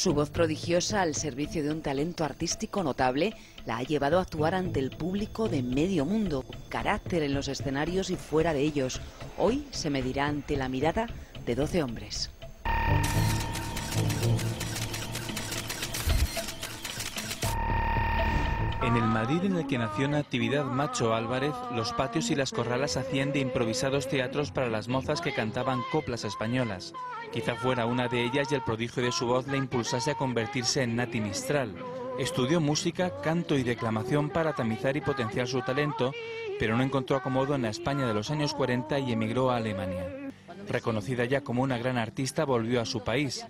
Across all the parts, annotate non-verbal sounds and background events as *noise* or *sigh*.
Su voz prodigiosa al servicio de un talento artístico notable la ha llevado a actuar ante el público de medio mundo, carácter en los escenarios y fuera de ellos. Hoy se medirá ante la mirada de 12 hombres. En el Madrid en el que nació actividad Macho Álvarez, los patios y las corralas hacían de improvisados teatros para las mozas que cantaban coplas españolas. Quizá fuera una de ellas y el prodigio de su voz le impulsase a convertirse en Nati Mistral. Estudió música, canto y declamación para tamizar y potenciar su talento, pero no encontró acomodo en la España de los años 40 y emigró a Alemania. Reconocida ya como una gran artista, volvió a su país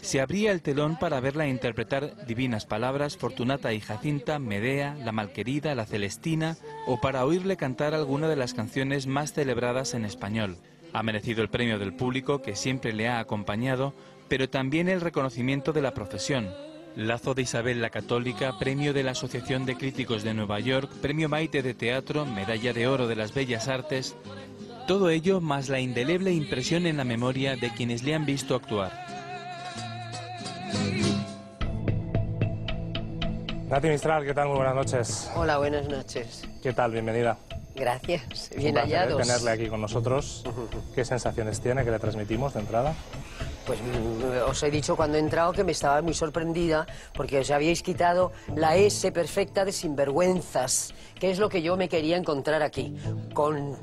se abría el telón para verla interpretar divinas palabras Fortunata y Jacinta, Medea, La Malquerida, La Celestina o para oírle cantar alguna de las canciones más celebradas en español. Ha merecido el premio del público que siempre le ha acompañado, pero también el reconocimiento de la profesión. Lazo de Isabel la Católica, premio de la Asociación de Críticos de Nueva York, premio Maite de Teatro, medalla de oro de las Bellas Artes, todo ello más la indeleble impresión en la memoria de quienes le han visto actuar. Nati Mistral, ¿qué tal? Muy buenas noches. Hola, buenas noches. ¿Qué tal? Bienvenida. Gracias, bien hallados. tenerle aquí con nosotros. *laughs* ¿Qué sensaciones tiene que le transmitimos de entrada? Pues mm, os he dicho cuando he entrado que me estaba muy sorprendida porque os habíais quitado la S perfecta de sinvergüenzas, que es lo que yo me quería encontrar aquí, con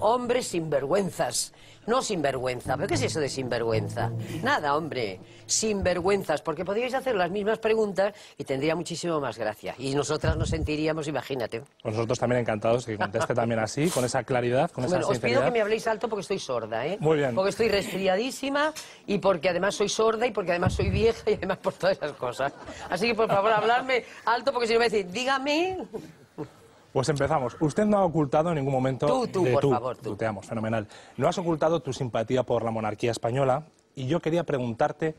hombres sinvergüenzas. No sinvergüenza. ¿Pero qué es eso de sinvergüenza? Nada, hombre. Sinvergüenzas. Porque podríais hacer las mismas preguntas y tendría muchísimo más gracia. Y nosotras nos sentiríamos, imagínate. Pues nosotros también encantados que conteste también así, con esa claridad, con bueno, Os pido que me habléis alto porque estoy sorda, ¿eh? Muy bien. Porque estoy resfriadísima y porque además soy sorda y porque además soy vieja y además por todas esas cosas. Así que por favor, hablarme alto porque si no me decís, dígame. Pues empezamos. Usted no ha ocultado en ningún momento. Tú, tú, de por favor, tú. Tuteamos, fenomenal. No has ocultado tu simpatía por la monarquía española y yo quería preguntarte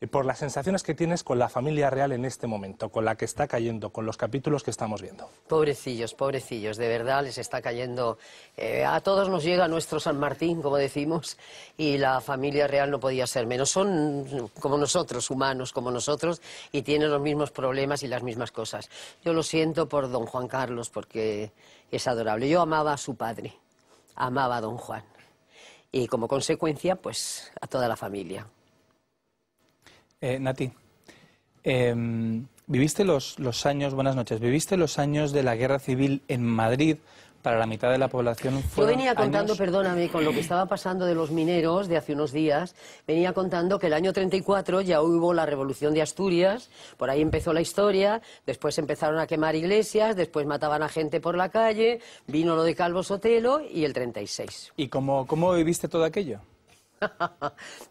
eh, por las sensaciones que tienes con la familia real en este momento, con la que está cayendo, con los capítulos que estamos viendo. Pobrecillos, pobrecillos, de verdad les está cayendo. Eh, a todos nos llega nuestro San Martín, como decimos, y la familia real no podía ser menos. Son como nosotros, humanos como nosotros, y tienen los mismos problemas y las mismas cosas. Yo lo siento por don Juan Carlos, porque es adorable. Yo amaba a su padre, amaba a don Juan. Y como consecuencia, pues a toda la familia. Eh, Nati, em, viviste los, años, buenas noches, viviste los años de la guerra civil en Madrid para la mitad de la población. Yo venía contando, perdóname, con lo que estaba pasando de los mineros de hace unos días, venía contando que el año 34 ya hubo la revolución de Asturias, por ahí empezó la historia, después empezaron a quemar iglesias, después mataban a gente por la calle, vino lo de Calvo Sotelo y el 36. ¿Y cómo, cómo viviste todo aquello?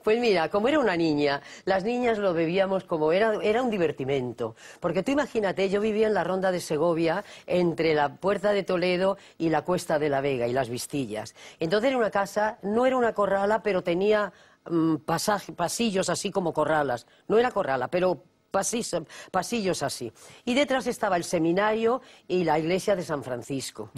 Pues mira, como era una niña, las niñas lo bebíamos como era, era un divertimento. Porque tú imagínate, yo vivía en la Ronda de Segovia, entre la Puerta de Toledo y la Cuesta de la Vega y las Vistillas. Entonces era una casa, no era una corrala, pero tenía mm, pasillos así como corralas. No era corrala, pero pasillos, así. Y detrás estaba el seminario y la iglesia de San Francisco.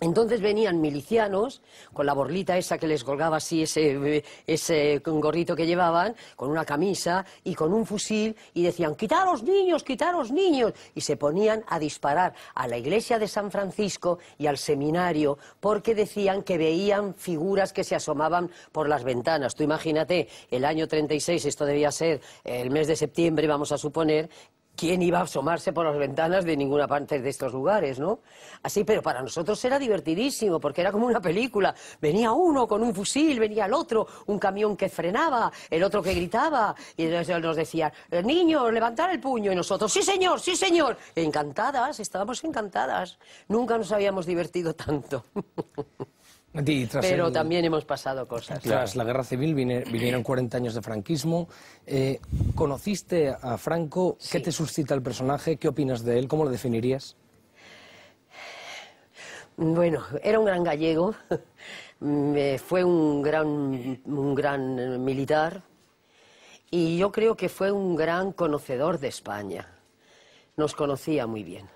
Entonces venían milicianos con la borlita esa que les colgaba así ese, ese gorrito que llevaban, con una camisa y con un fusil y decían, quitaros niños, quitaros niños. Y se ponían a disparar a la iglesia de San Francisco y al seminario porque decían que veían figuras que se asomaban por las ventanas. Tú imagínate, el año 36, esto debía ser el mes de septiembre, vamos a suponer, quién iba a asomarse por las ventanas de ninguna parte de estos lugares, ¿no? Así, pero para nosotros era divertidísimo, porque era como una película. Venía uno con un fusil, venía el otro, un camión que frenaba, el otro que gritaba, y entonces nos decían, niños, levantar el puño, y nosotros, sí señor, sí señor. Encantadas, estábamos encantadas. Nunca nos habíamos divertido tanto. *laughs* Pero también hemos pasado cosas. Tras la guerra civil vinieron 40 años de franquismo. Eh, ¿Conociste a Franco? ¿Qué te suscita el personaje? ¿Qué opinas de él? ¿Cómo lo definirías? Bueno, era un gran gallego, *laughs* eh, fue un gran militar y yo creo que fue un gran conocedor de España. Nos conocía muy bien.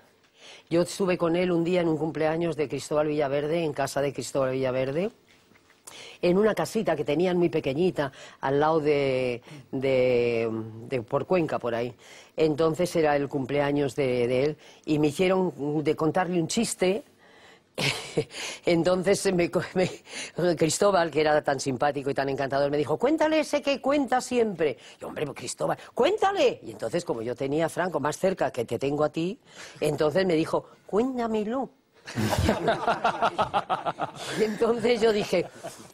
Yo estuve con él un día en un cumpleaños de Cristóbal Villaverde, en casa de Cristóbal Villaverde, en una casita que tenían muy pequeñita, al lado de, de, por Cuenca, por ahí. Entonces era el cumpleaños de, él y me hicieron de contarle un chiste *laughs* Entonces me, Cristóbal, que era tan simpático y tan encantador, me dijo, cuéntale ese que cuenta siempre. Y hombre, pues, Cristóbal, cuéntale. Y entonces, como yo tenía a Franco más cerca que te tengo a ti, entonces me dijo, cuéntamelo. *laughs* y entonces yo dije,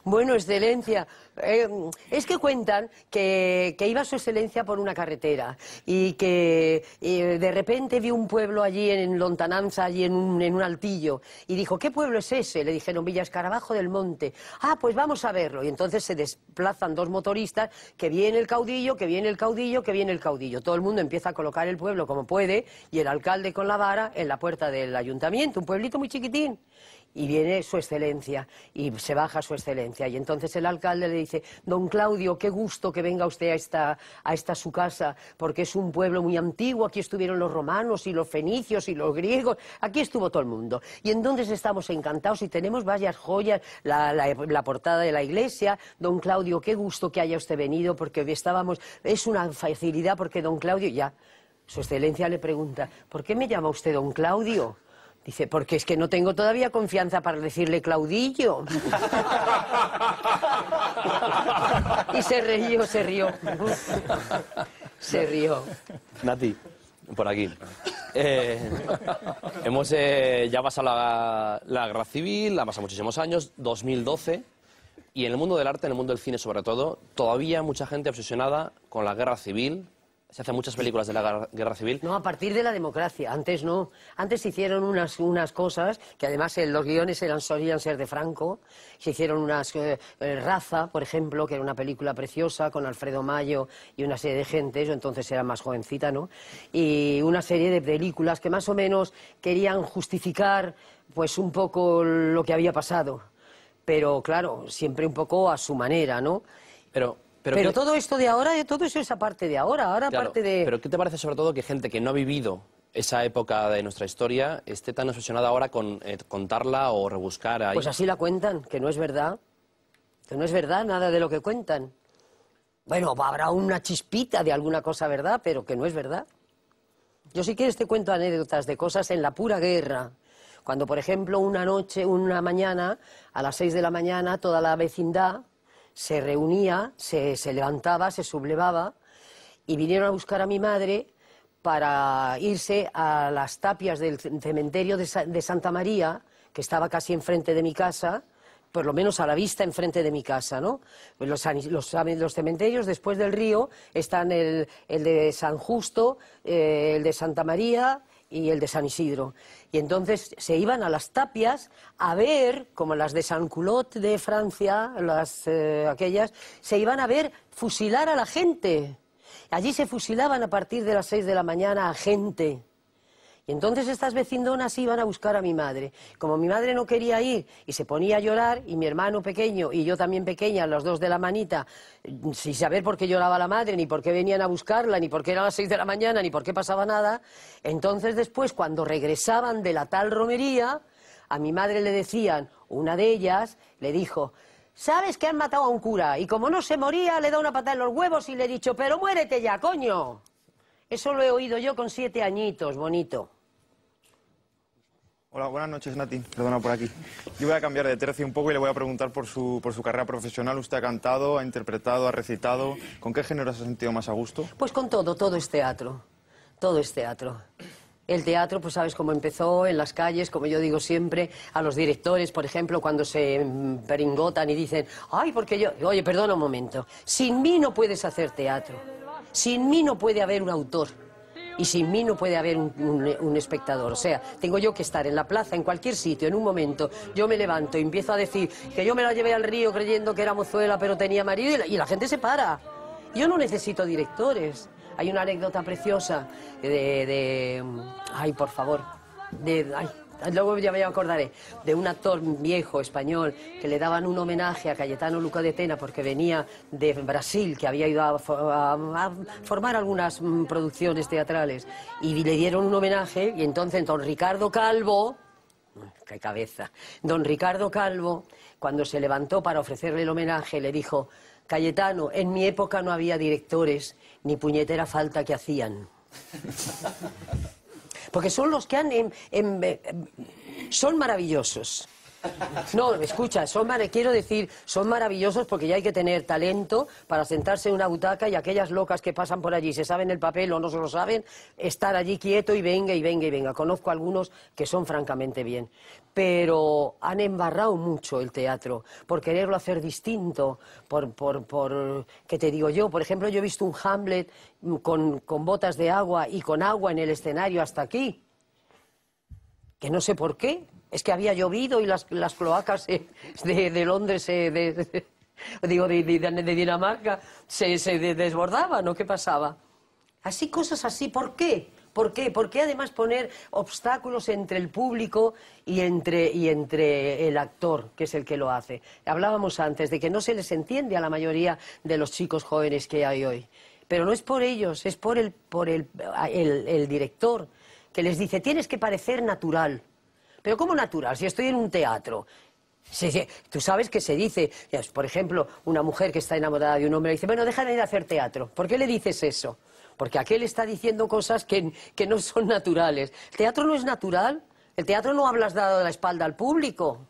bueno, excelencia, eh, es que cuentan que, iba su excelencia por una carretera y que de repente vio un pueblo allí en lontananza, allí en un, en un altillo, y dijo, ¿qué pueblo es ese? Le dijeron, Villa Escarabajo del Monte. Ah, pues vamos a verlo. Y entonces se desplazan dos motoristas, que viene el caudillo, que viene el caudillo, que viene el caudillo. Todo el mundo empieza a colocar el pueblo como puede y el alcalde con la vara en la puerta del ayuntamiento, un pueblito muy chiquitín. Y viene su excelencia, y se baja su excelencia. Y entonces el alcalde le dice, don Claudio, qué gusto que venga usted a esta, a esta su casa, porque es un pueblo muy antiguo, aquí estuvieron los romanos y los fenicios y los griegos, aquí estuvo todo el mundo. Y entonces estamos encantados y tenemos varias joyas, la portada de la iglesia, don Claudio, qué gusto que haya usted venido, porque hoy estábamos, es una facilidad, porque don Claudio ya... Su excelencia le pregunta, ¿por qué me llama usted don Claudio? Dice, porque es que no tengo todavía confianza para decirle Claudillo. y se rió, se rió. se rió. Nati, por aquí. Eh, hemos eh, ya pasado la, guerra civil, la pasa muchísimos años, 2012. Y en el mundo del arte, en el mundo del cine sobre todo, todavía mucha gente obsesionada con la guerra civil, se hacen muchas películas de la guerra civil. No, a partir de la democracia. Antes no. Antes hicieron unas, unas cosas que además eh, los guiones eran, solían ser de Franco. Se hicieron unas. Eh, eh, Raza, por ejemplo, que era una película preciosa con Alfredo Mayo y una serie de gente. Yo entonces era más jovencita, ¿no? Y una serie de películas que más o menos querían justificar, pues, un poco lo que había pasado. Pero claro, siempre un poco a su manera, ¿no? Pero pero, todo esto de ahora, eh, todo eso es aparte de ahora, ahora parte de... Pero ¿qué te parece sobre todo que gente que no ha vivido esa época de nuestra historia esté tan obsesionada ahora con eh, contarla o rebuscar ahí? Pues así la cuentan, que no es verdad, que no es verdad nada de lo que cuentan. Bueno, habrá una chispita de alguna cosa verdad, pero que no es verdad. Yo si que te cuento anécdotas de cosas en la pura guerra, cuando por ejemplo una noche, una mañana, a las seis de la mañana, toda la vecindad se reunía, se, se levantaba, se sublevaba y vinieron a buscar a mi madre para irse a las tapias del cementerio de, Santa María, que estaba casi enfrente de mi casa, por lo menos a la vista enfrente de mi casa, ¿no? Los, cementerios después del río están el, de San Justo, eh, el de Santa María y el de San Isidro. Y entonces se iban a las tapias a ver, como las de San Culot de Francia, las eh, aquellas, se iban a ver fusilar a la gente. Allí se fusilaban a partir de las seis de la mañana a gente. Y entonces estas vecindonas iban a buscar a mi madre. Como mi madre no quería ir y se ponía a llorar, y mi hermano pequeño y yo también pequeña, los dos de la manita, sin saber por qué lloraba la madre, ni por qué venían a buscarla, ni por qué era las seis de la mañana, ni por qué pasaba nada, entonces después, cuando regresaban de la tal romería, a mi madre le decían, una de ellas le dijo, ¿sabes que han matado a un cura? Y como no se moría, le da una patada en los huevos y le he dicho, pero muérete ya, coño. Eso lo he oído yo con siete añitos, bonito. Hola, buenas noches Nati, perdona por aquí. Yo voy a cambiar de tercio un poco y le voy a preguntar por su, por su carrera profesional. Usted ha cantado, ha interpretado, ha recitado. ¿Con qué género se ha sentido más a gusto? Pues con todo, todo es teatro. Todo es teatro. El teatro, pues sabes cómo empezó, en las calles, como yo digo siempre, a los directores, por ejemplo, cuando se peringotan y dicen, ay, porque yo, oye, perdona un momento, sin mí no puedes hacer teatro, sin mí no puede haber un autor y sin mí no puede haber un, espectador. O sea, tengo yo que estar en la plaza, en cualquier sitio, en un momento. Yo me levanto y empiezo a decir que yo me la llevé al río creyendo que era mozuela, pero tenía marido y la, gente se para. Yo no necesito directores. Hay una anécdota preciosa de, de mm, ay, por favor, de, ay, luego ya me acordaré, de un actor viejo español que le daban un homenaje a Cayetano Luca de Tena porque venía de Brasil, que había ido a, formar algunas mm, producciones teatrales, y le dieron un homenaje, y entonces don Ricardo Calvo, mm, qué cabeza, don Ricardo Calvo, cuando se levantó para ofrecerle el homenaje, le dijo, Cayetano, en mi época no había directores, ni puñetera falta que hacían. *laughs* porque son los que han... Em, em, eh, em, son maravillosos. No, escucha, son, quiero decir, son maravillosos porque ya hay que tener talento para sentarse en una butaca y aquellas locas que pasan por allí, se saben el papel o no se lo saben, estar allí quieto y venga y venga y venga. Conozco algunos que son francamente bien pero han embarrado mucho el teatro por quererlo hacer distinto, por, por, ¿qué te digo yo? Por ejemplo, yo he visto un Hamlet con, botas de agua y con agua en el escenario hasta aquí, que no sé por qué, es que había llovido y las, cloacas de, Londres, de, digo, de, Dinamarca, se, desbordaban, ¿no? qué pasaba? Así, cosas así, ¿por qué? ¿Por qué? ¿Por qué además poner obstáculos entre el público y entre, y entre el actor, que es el que lo hace? Hablábamos antes de que no se les entiende a la mayoría de los chicos jóvenes que hay hoy. Pero no es por ellos, es por el, por el, director que les dice, tienes que parecer natural. Pero ¿cómo natural? Si estoy en un teatro Tú sabes que se dice, por ejemplo, una mujer que está enamorada de un hombre le dice, bueno, deja de ir a hacer teatro. ¿Por qué le dices eso? porque aquel está diciendo cosas que, no son naturales. El teatro no es natural, el teatro no hablas dado la espalda al público.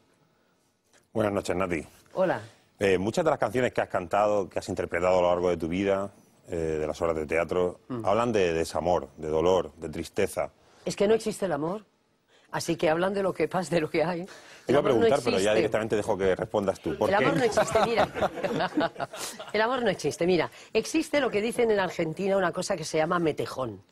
Buenas noches, Nati. Hola. Eh, muchas de las canciones que has cantado, que has interpretado a lo largo de tu vida, eh, de las obras de teatro, mm. hablan de desamor, de dolor, de tristeza. ¿Es que no existe el amor? Así que hablando de lo que pasa, de lo que hay. iba a preguntar, pero ya directamente dejo que respondas tú. el amor no existe, mira. *laughs* El amor no existe, mira. Existe lo que dicen en Argentina una cosa que se llama metejón,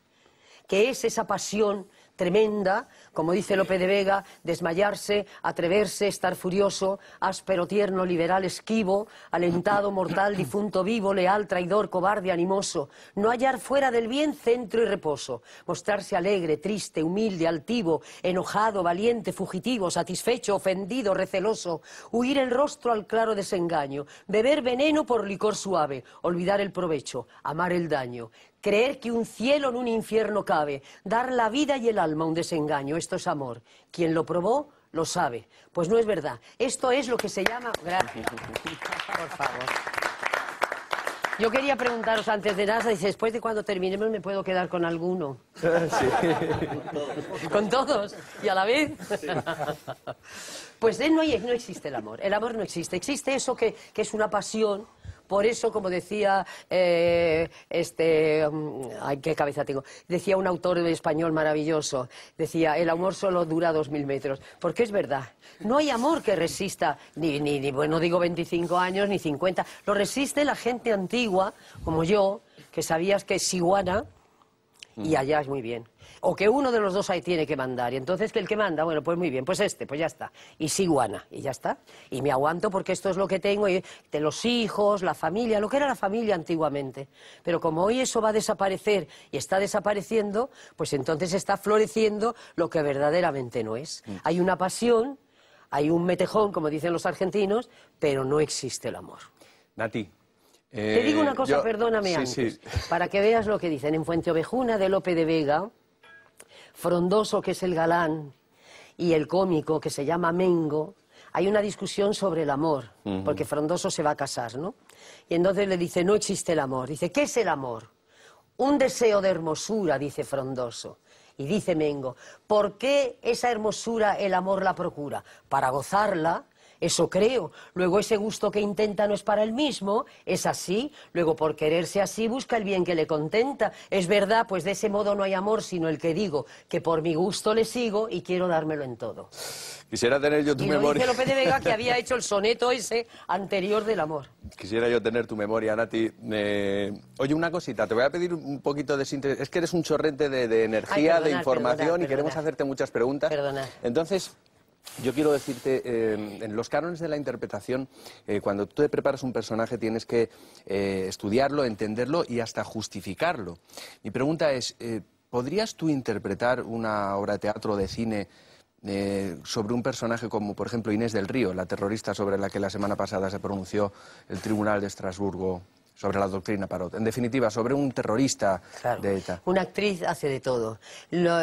que es esa pasión tremenda, como dice Lope de Vega, desmayarse, atreverse, estar furioso, áspero, tierno, liberal, esquivo, alentado, mortal, difunto, vivo, leal, traidor, cobarde, animoso, no hallar fuera del bien centro y reposo, mostrarse alegre, triste, humilde, altivo, enojado, valiente, fugitivo, satisfecho, ofendido, receloso, huir el rostro al claro desengaño, beber veneno por licor suave, olvidar el provecho, amar el daño, Creer que un cielo en un infierno cabe, dar la vida y el alma a un desengaño, esto es amor. Quien lo probó lo sabe. Pues no es verdad. Esto es lo que se llama. Gracias. Por favor. Yo quería preguntaros antes de nada, dice, después de cuando terminemos me puedo quedar con alguno. *laughs* Sí. con todos. Y a la vez. pues no, no existe el amor. El amor no existe. Existe eso que es una pasión por eso, como decía eh, este, mm, ay, qué cabeza tengo, decía un autor de español maravilloso, decía, el amor solo dura dos mil metros, porque es verdad, no hay amor que resista, ni, ni, ni bueno, digo 25 años, ni 50, lo resiste la gente antigua, como yo, que sabías que es iguana, y mm. allá es muy bien o que uno de los dos ahí tiene que mandar. Y entonces que el que manda, bueno, pues muy bien, pues este, pues ya está. Y sí guana, y ya está. Y me aguanto porque esto es lo que tengo, y de los hijos, la familia, lo que era la familia antiguamente. Pero como hoy eso va a desaparecer y está desapareciendo, pues entonces está floreciendo lo que verdaderamente no es. Mm. Hay una pasión, hay un metejón, como dicen los argentinos, pero no existe el amor. Nati, te digo una eh, cosa, perdóname para que veas lo que dicen. En Fuente Ovejuna de Lope de Vega, Frondoso, que es el galán, y el cómico, que se llama Mengo, hay una discusión sobre el amor, porque Frondoso se va a casar, ¿no? Y entonces le dice, no existe el amor. Dice, ¿qué es el amor? Un deseo de hermosura, dice Frondoso. Y dice Mengo, ¿por qué esa hermosura el amor la procura? Para gozarla eso creo. Luego ese gusto que intenta no es para él mismo, es así. Luego por quererse así busca el bien que le contenta. Es verdad, pues de ese modo no hay amor, sino el que digo, que por mi gusto le sigo y quiero dármelo en todo. Quisiera tener yo tu memoria. López de Vega que había *laughs* hecho el soneto ese anterior del amor. Quisiera yo tener tu memoria, Nati. Eh, oye, una cosita, te voy a pedir un poquito de Es que eres un chorrente de, energía, de información y queremos hacerte muchas preguntas. Perdona. Entonces, yo quiero decirte, eh, en los cánones de la interpretación, eh, cuando tú te preparas un personaje tienes que eh, estudiarlo, entenderlo y hasta justificarlo. Mi pregunta es, ¿podrías tú interpretar una obra de teatro o de cine sobre un personaje como, por ejemplo, Inés del Río, la terrorista sobre la que la semana pasada se pronunció el Tribunal de Estrasburgo sobre la doctrina Parot. En definitiva, sobre un terrorista de ETA. Una actriz hace de todo.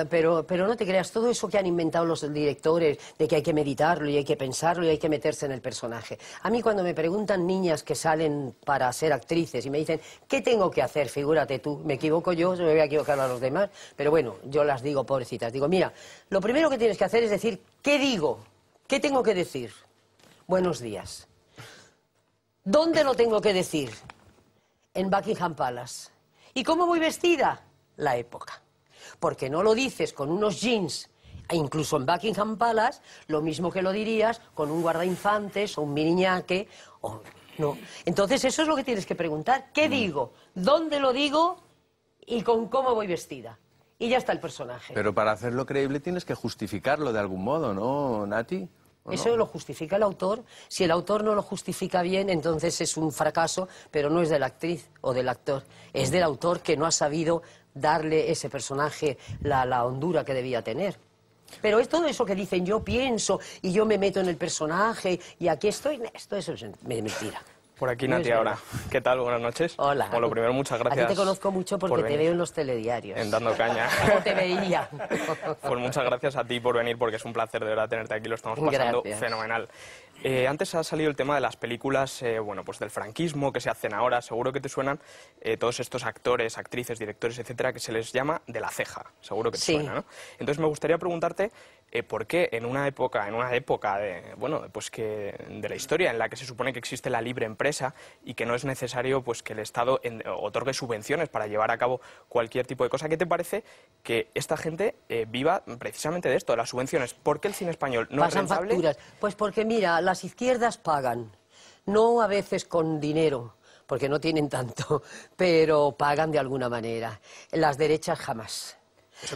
pero, no te creas, todo eso que han inventado los directores, de que hay que meditarlo y hay que pensarlo y hay que meterse en el personaje. A mí cuando me preguntan niñas que salen para ser actrices y me dicen, ¿qué tengo que hacer? Figúrate tú, me equivoco yo, me voy a equivocar a los demás. Pero bueno, yo las digo, pobrecitas. Digo, mira, lo primero que tienes que hacer es decir, ¿qué digo? ¿Qué tengo que decir? Buenos días. ¿Dónde lo tengo que decir? en Buckingham Palace. ¿Y cómo voy vestida? La época. Porque no lo dices con unos jeans, e incluso en Buckingham Palace, lo mismo que lo dirías con un guardainfantes o un miriñaque. O... No. Entonces, eso es lo que tienes que preguntar. ¿Qué mm. digo? ¿Dónde lo digo? ¿Y con cómo voy vestida? Y ya está el personaje. Pero para hacerlo creíble tienes que justificarlo de algún modo, ¿no, Nati? Eso lo justifica el autor. Si el autor no lo justifica bien, entonces es un fracaso, pero no es de la actriz o del actor, es del autor que no ha sabido darle ese personaje la, hondura que debía tener. Pero es todo eso que dicen yo pienso y yo me meto en el personaje y aquí estoy, esto es mentira por aquí Nati ahora. ¿Qué tal? Buenas noches. Hola. Bueno, lo primero, muchas gracias. A ti te conozco mucho porque te veo en los telediarios. En Dando Caña. No *laughs* te veía? *laughs* Pues muchas gracias a ti por venir porque es un placer de verdad tenerte aquí, lo estamos pasando fenomenal. Eh, antes ha salido el tema de las películas, eh, bueno, pues del franquismo que se hacen ahora, seguro que te suenan eh, todos estos actores, actrices, directores, etcétera, que se les llama de la ceja, seguro que te suena, ¿no? Entonces me gustaría preguntarte eh, ¿Por qué en una época, en una época de, bueno, pues que, de la historia en la que se supone que existe la libre empresa y que no es necesario pues, que el Estado otorgue subvenciones para llevar a cabo cualquier tipo de cosa. ¿Qué te parece que esta gente eh, viva precisamente de esto, de las subvenciones? ¿Por qué el cine español no es rentable? Facturas. Pues porque, mira, las izquierdas pagan, no a veces con dinero porque no tienen tanto, *laughs* pero pagan de alguna manera. Las derechas jamás.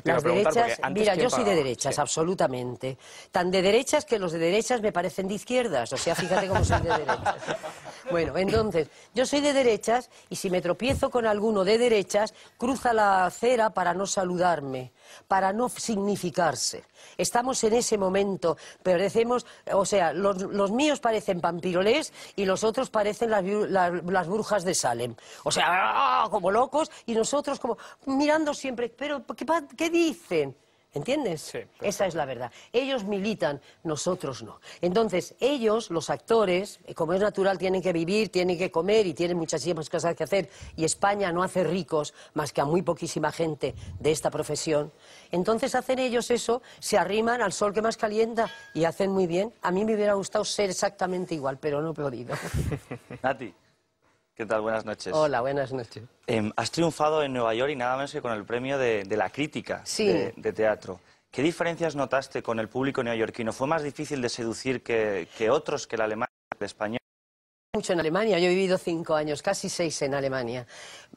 Las derechas, mira, yo soy de derechas, absolutamente. Tan de derechas que los de derechas me parecen de izquierdas, o sea, fíjate cómo soy de derechas. *laughs* Bueno, entonces, yo soy de derechas y si me tropiezo con alguno de derechas, cruza la acera para no saludarme, para no significarse. Estamos en ese momento, parecemos, o sea, los, míos parecen Pampiroles y los otros parecen las, brujas de Salem. O sea, ¡ah! como locos y nosotros como mirando siempre, pero qué dicen? ¿Entiendes? Esa es la verdad. Ellos militan, nosotros no. Entonces, ellos, los actores, eh, como es natural, tienen que vivir, tienen que comer y tienen muchísimas cosas que hacer. Y España no hace ricos más que a muy poquísima gente de esta profesión. Entonces hacen ellos eso, se arriman al sol que más calienta y hacen muy bien. A mí me hubiera gustado ser exactamente igual, pero no he podido. *laughs* ¿Qué tal? Buenas noches. Hola, buenas noches. Em, has triunfado en Nueva York y nada menos que con el premio de, la crítica de, teatro. ¿Qué diferencias notaste con el público neoyorquino? ¿Fue más difícil de seducir que, que otros, que el alemán, que el español? mucho en Alemania, yo he vivido cinco años, casi seis en Alemania.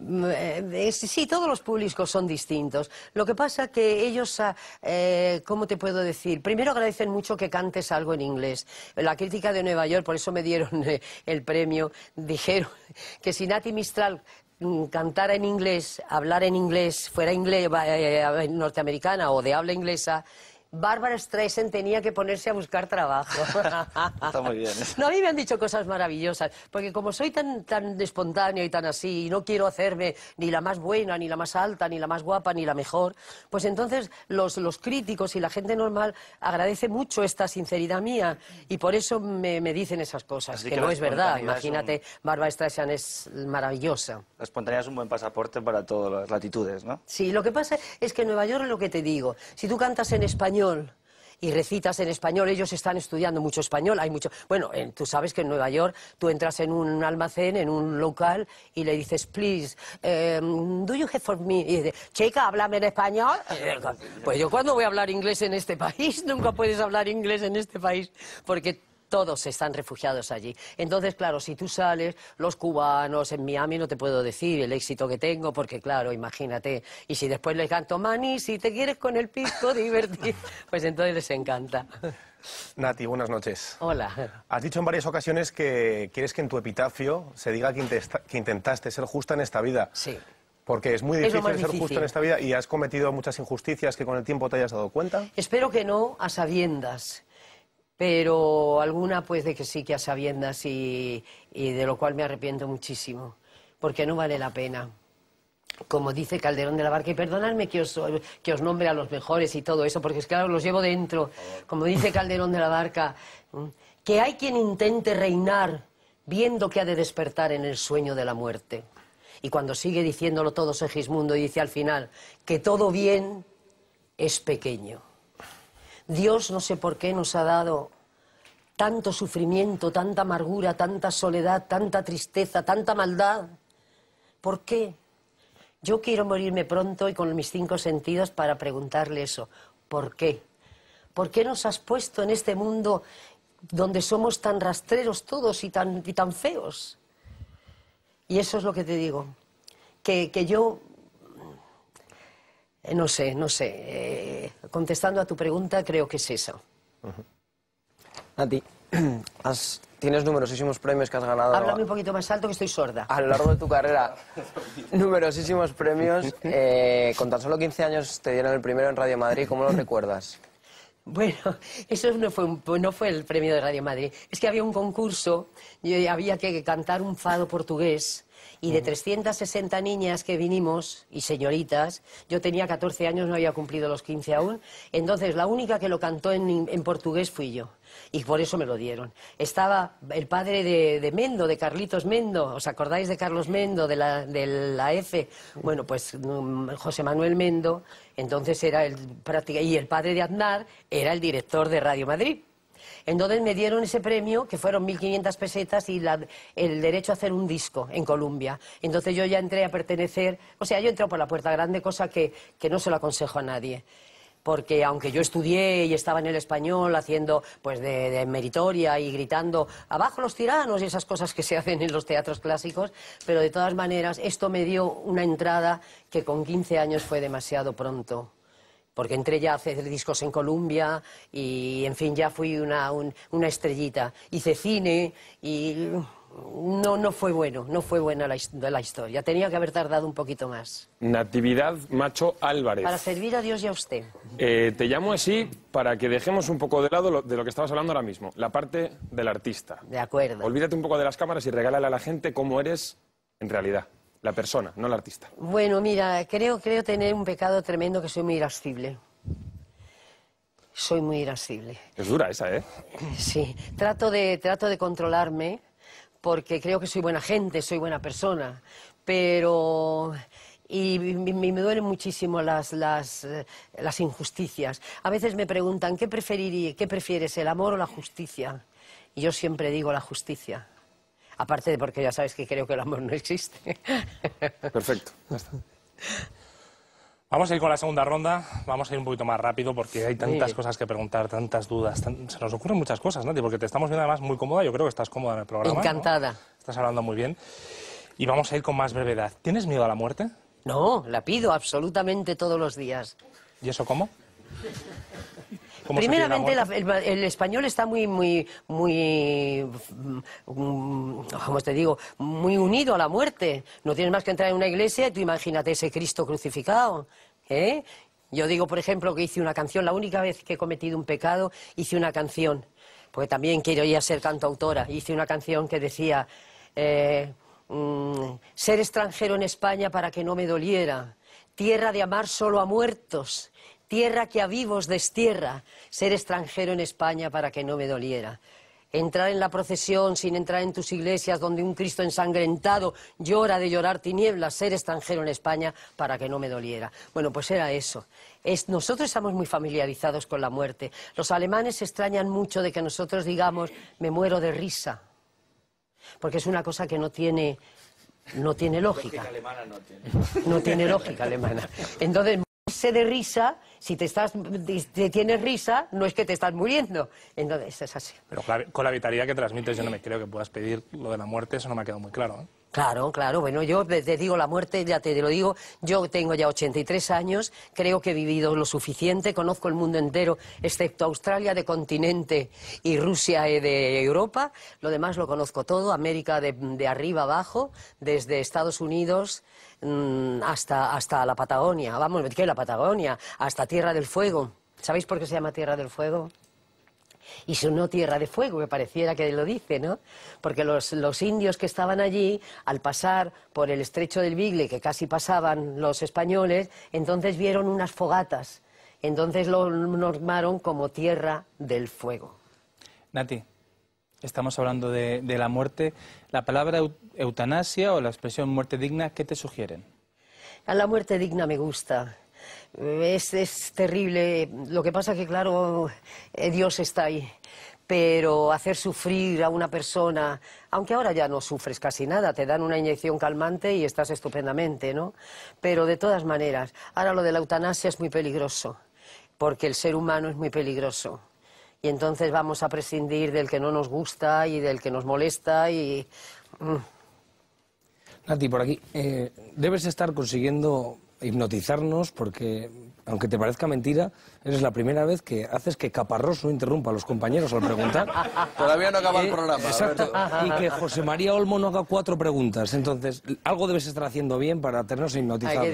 Mm, eh, eh, sí, todos los públicos son distintos. Lo que pasa que ellos, ah, eh, ¿cómo te puedo decir? Primero agradecen mucho que cantes algo en inglés. La crítica de Nueva York, por eso me dieron *laughs* el premio, dijeron *laughs* que si Nati Mistral mm, cantara en inglés, hablar en inglés, fuera inglés, norteamericana o de habla inglesa, Bárbara Streisand tenía que ponerse a buscar trabajo. *laughs* Está muy bien. No, a mí me han dicho cosas maravillosas, porque como soy tan, tan espontáneo y tan así, y no quiero hacerme ni la más buena, ni la más alta, ni la más guapa, ni la mejor, pues entonces los, críticos y la gente normal agradece mucho esta sinceridad mía, y por eso me, dicen esas cosas, que, no es verdad. Imagínate, Bárbara Streisand es maravillosa. La espontaneidad es un buen pasaporte para todas las latitudes, ¿no? Sí, lo que pasa es que en Nueva York es lo que te digo. Si tú cantas en español, y recitas en español, ellos están estudiando mucho español, hay mucho... Bueno, tú sabes que en Nueva York tú entras en un almacén, en un local, y le dices, please, eh, do you have for me? Y dice, chica, háblame en español. Eh, pues yo, ¿cuándo voy a hablar inglés en este país? *laughs* Nunca puedes hablar inglés en este país, porque todos están refugiados allí. Entonces, claro, si tú sales, los cubanos en Miami no te puedo decir el éxito que tengo, porque claro, imagínate, y si después les canto, Mani, si te quieres con el pisco *laughs* divertir, pues entonces les encanta. Nati, buenas noches. Hola. Has dicho en varias ocasiones que quieres que en tu epitafio se diga que, intentaste ser justa en esta vida. Sí. Porque es muy difícil ser justa justo en esta vida y has cometido muchas injusticias que con el tiempo te hayas dado cuenta. Espero que no, a sabiendas pero alguna pues de que sí que a sabiendas y, de lo cual me arrepiento muchísimo, porque no vale la pena como dice Calderón de la Barca, y perdonadme que os, nombre a los mejores y todo eso, porque es claro, los llevo dentro, como dice Calderón de la Barca, que hay quien intente reinar viendo que ha de despertar en el sueño de la muerte. Y cuando sigue diciéndolo todo Segismundo dice al final, que todo bien es pequeño. Dios, no sé por qué, nos ha dado tanto sufrimiento, tanta amargura, tanta soledad, tanta tristeza, tanta maldad. ¿Por qué? Yo quiero morirme pronto y con mis cinco sentidos para preguntarle eso. ¿Por qué? ¿Por qué nos has puesto en este mundo donde somos tan rastreros todos y tan, tan feos? Y eso es lo que te digo, que yo no sé, no sé. Eh, contestando a tu pregunta, creo que es eso. *clears throat* tienes numerosísimos premios que has ganado. Háblame un poquito más alto que estoy sorda. A lo largo de tu carrera, *laughs* numerosísimos premios. *laughs* Eh, con tan solo 15 años te dieron el primero en Radio Madrid. ¿Cómo lo recuerdas? Bueno, *laughs* eso no fue, pues no fue el premio de Radio Madrid. Es que había un concurso y había que cantar un fado portugués y de 360 niñas que vinimos, y señoritas, yo tenía 14 años, no había cumplido los 15 aún, entonces la única que lo cantó en, portugués fui yo. Y por eso me lo dieron. Estaba el padre de, Mendo, de Carlitos Mendo, ¿os acordáis de Carlos Mendo, de la, de la F? Bueno, pues mm, José Manuel Mendo, entonces era el, y el padre de Aznar era el director de Radio Madrid. Entonces me dieron ese premio, que fueron 1.500 pesetas y el derecho a hacer un disco en Colombia. Entonces yo ya entré a pertenecer, o sea, yo entré por la puerta grande, cosa que, no se lo aconsejo a nadie porque aunque yo estudié y estaba en el español haciendo pues de, de, meritoria y gritando abajo los tiranos y esas cosas que se hacen en los teatros clásicos, pero de todas maneras esto me dio una entrada que con 15 años fue demasiado pronto porque entré ya a hacer discos en Colombia y, en fin, ya fui una, estrellita. Hice cine y no, no fue bueno, no fue buena la, historia. Tenía que haber tardado un poquito más. Natividad Macho Álvarez. Para servir a Dios y a usted. Eh, te llamo así para que dejemos un poco de lado de lo que estabas hablando ahora mismo, la parte del artista. De acuerdo. Olvídate un poco de las cámaras y regálale a la gente cómo eres en realidad. La persona, no el artista. Bueno, mira, creo, creo tener un pecado tremendo que soy muy irascible. Soy muy irascible. Es dura esa, ¿eh? Sí, trato de, trato de controlarme porque creo que soy buena gente, soy buena persona, pero y me, duelen muchísimo las, las, eh, las, injusticias. A veces me preguntan, ¿qué, preferiría, ¿qué prefieres, el amor o la justicia? Y yo siempre digo la justicia. Aparte de porque ya sabes que creo que el amor no existe. *laughs* Perfecto. Vamos a ir con la segunda ronda, vamos a ir un poquito más rápido porque hay tantas cosas que preguntar, tantas dudas, se nos ocurren muchas cosas, Nati, porque te estamos viendo además muy cómoda, yo creo que estás cómoda en el programa. Encantada. Estás hablando muy bien. Y vamos a ir con más brevedad. ¿Tienes miedo a la muerte? No, la pido absolutamente todos los días. ¿Y eso cómo? Primeramente, el, español está muy, muy, muy, mm, te digo, muy unido a la muerte. No tienes más que entrar en una iglesia y tú imagínate ese Cristo crucificado. ¿eh? Yo digo, por ejemplo, que hice una canción, la única vez que he cometido un pecado, hice una canción, porque también quiero ya ser cantautora, hice una canción que decía, eh, mm, ser extranjero en España para que no me doliera, tierra de amar solo a muertos, Tierra que a vivos destierra, ser extranjero en España para que no me doliera. Entrar en la procesión sin entrar en tus iglesias donde un Cristo ensangrentado llora de llorar tinieblas, ser extranjero en España para que no me doliera. Bueno, pues era eso. nosotros estamos muy familiarizados con la muerte. Los alemanes se extrañan mucho de que nosotros digamos me muero de risa, porque es una cosa que no tiene, no tiene lógica. alemana no tiene. No tiene lógica alemana. Entonces, se de risa, si te estás, tienes risa, no es que te estás muriendo. Entonces, es así. Pero con la vitalidad que transmites, yo no me creo que puedas pedir lo de la muerte, eso no me ha quedado muy claro. ¿eh? Claro, claro. Bueno, yo te digo la muerte, ya te, lo digo. Yo tengo ya 83 años, creo que he vivido lo suficiente, conozco el mundo entero, excepto Australia de continente y Rusia eh, de Europa. Lo demás lo conozco todo, América de, arriba abajo, desde Estados Unidos mm, hasta, hasta la Patagonia. Vamos, ¿qué la Patagonia? Hasta Tierra del Fuego. ¿Sabéis por qué se llama Tierra del Fuego? Y sonó Tierra de Fuego, que pareciera que lo dice, ¿no? Porque los, los indios que estaban allí, al pasar por el estrecho del Bigle, que casi pasaban los españoles, entonces vieron unas fogatas. Entonces lo normaron como Tierra del Fuego. Nati, estamos hablando de, de la muerte. La palabra eutanasia o la expresión muerte digna, ¿qué te sugieren? A la muerte digna me gusta. Es, terrible. Lo que pasa que, claro, eh, Dios está ahí pero hacer sufrir a una persona, aunque ahora ya no sufres casi nada, te dan una inyección calmante y estás estupendamente, ¿no? Pero de todas maneras, ahora lo de la eutanasia es muy peligroso, porque el ser humano es muy peligroso. Y entonces vamos a prescindir del que no nos gusta y del que nos molesta y... Mm. Nati, por aquí, eh, debes estar consiguiendo hipnotizarnos porque, aunque te parezca mentira, Eres la primera vez que haces que Caparrós interrumpa a los compañeros al preguntar. *laughs* Todavía no acaba el eh, programa. Exacto. Y que José María Olmo no haga cuatro preguntas. Entonces, algo debes estar haciendo bien para tenernos hipnotizados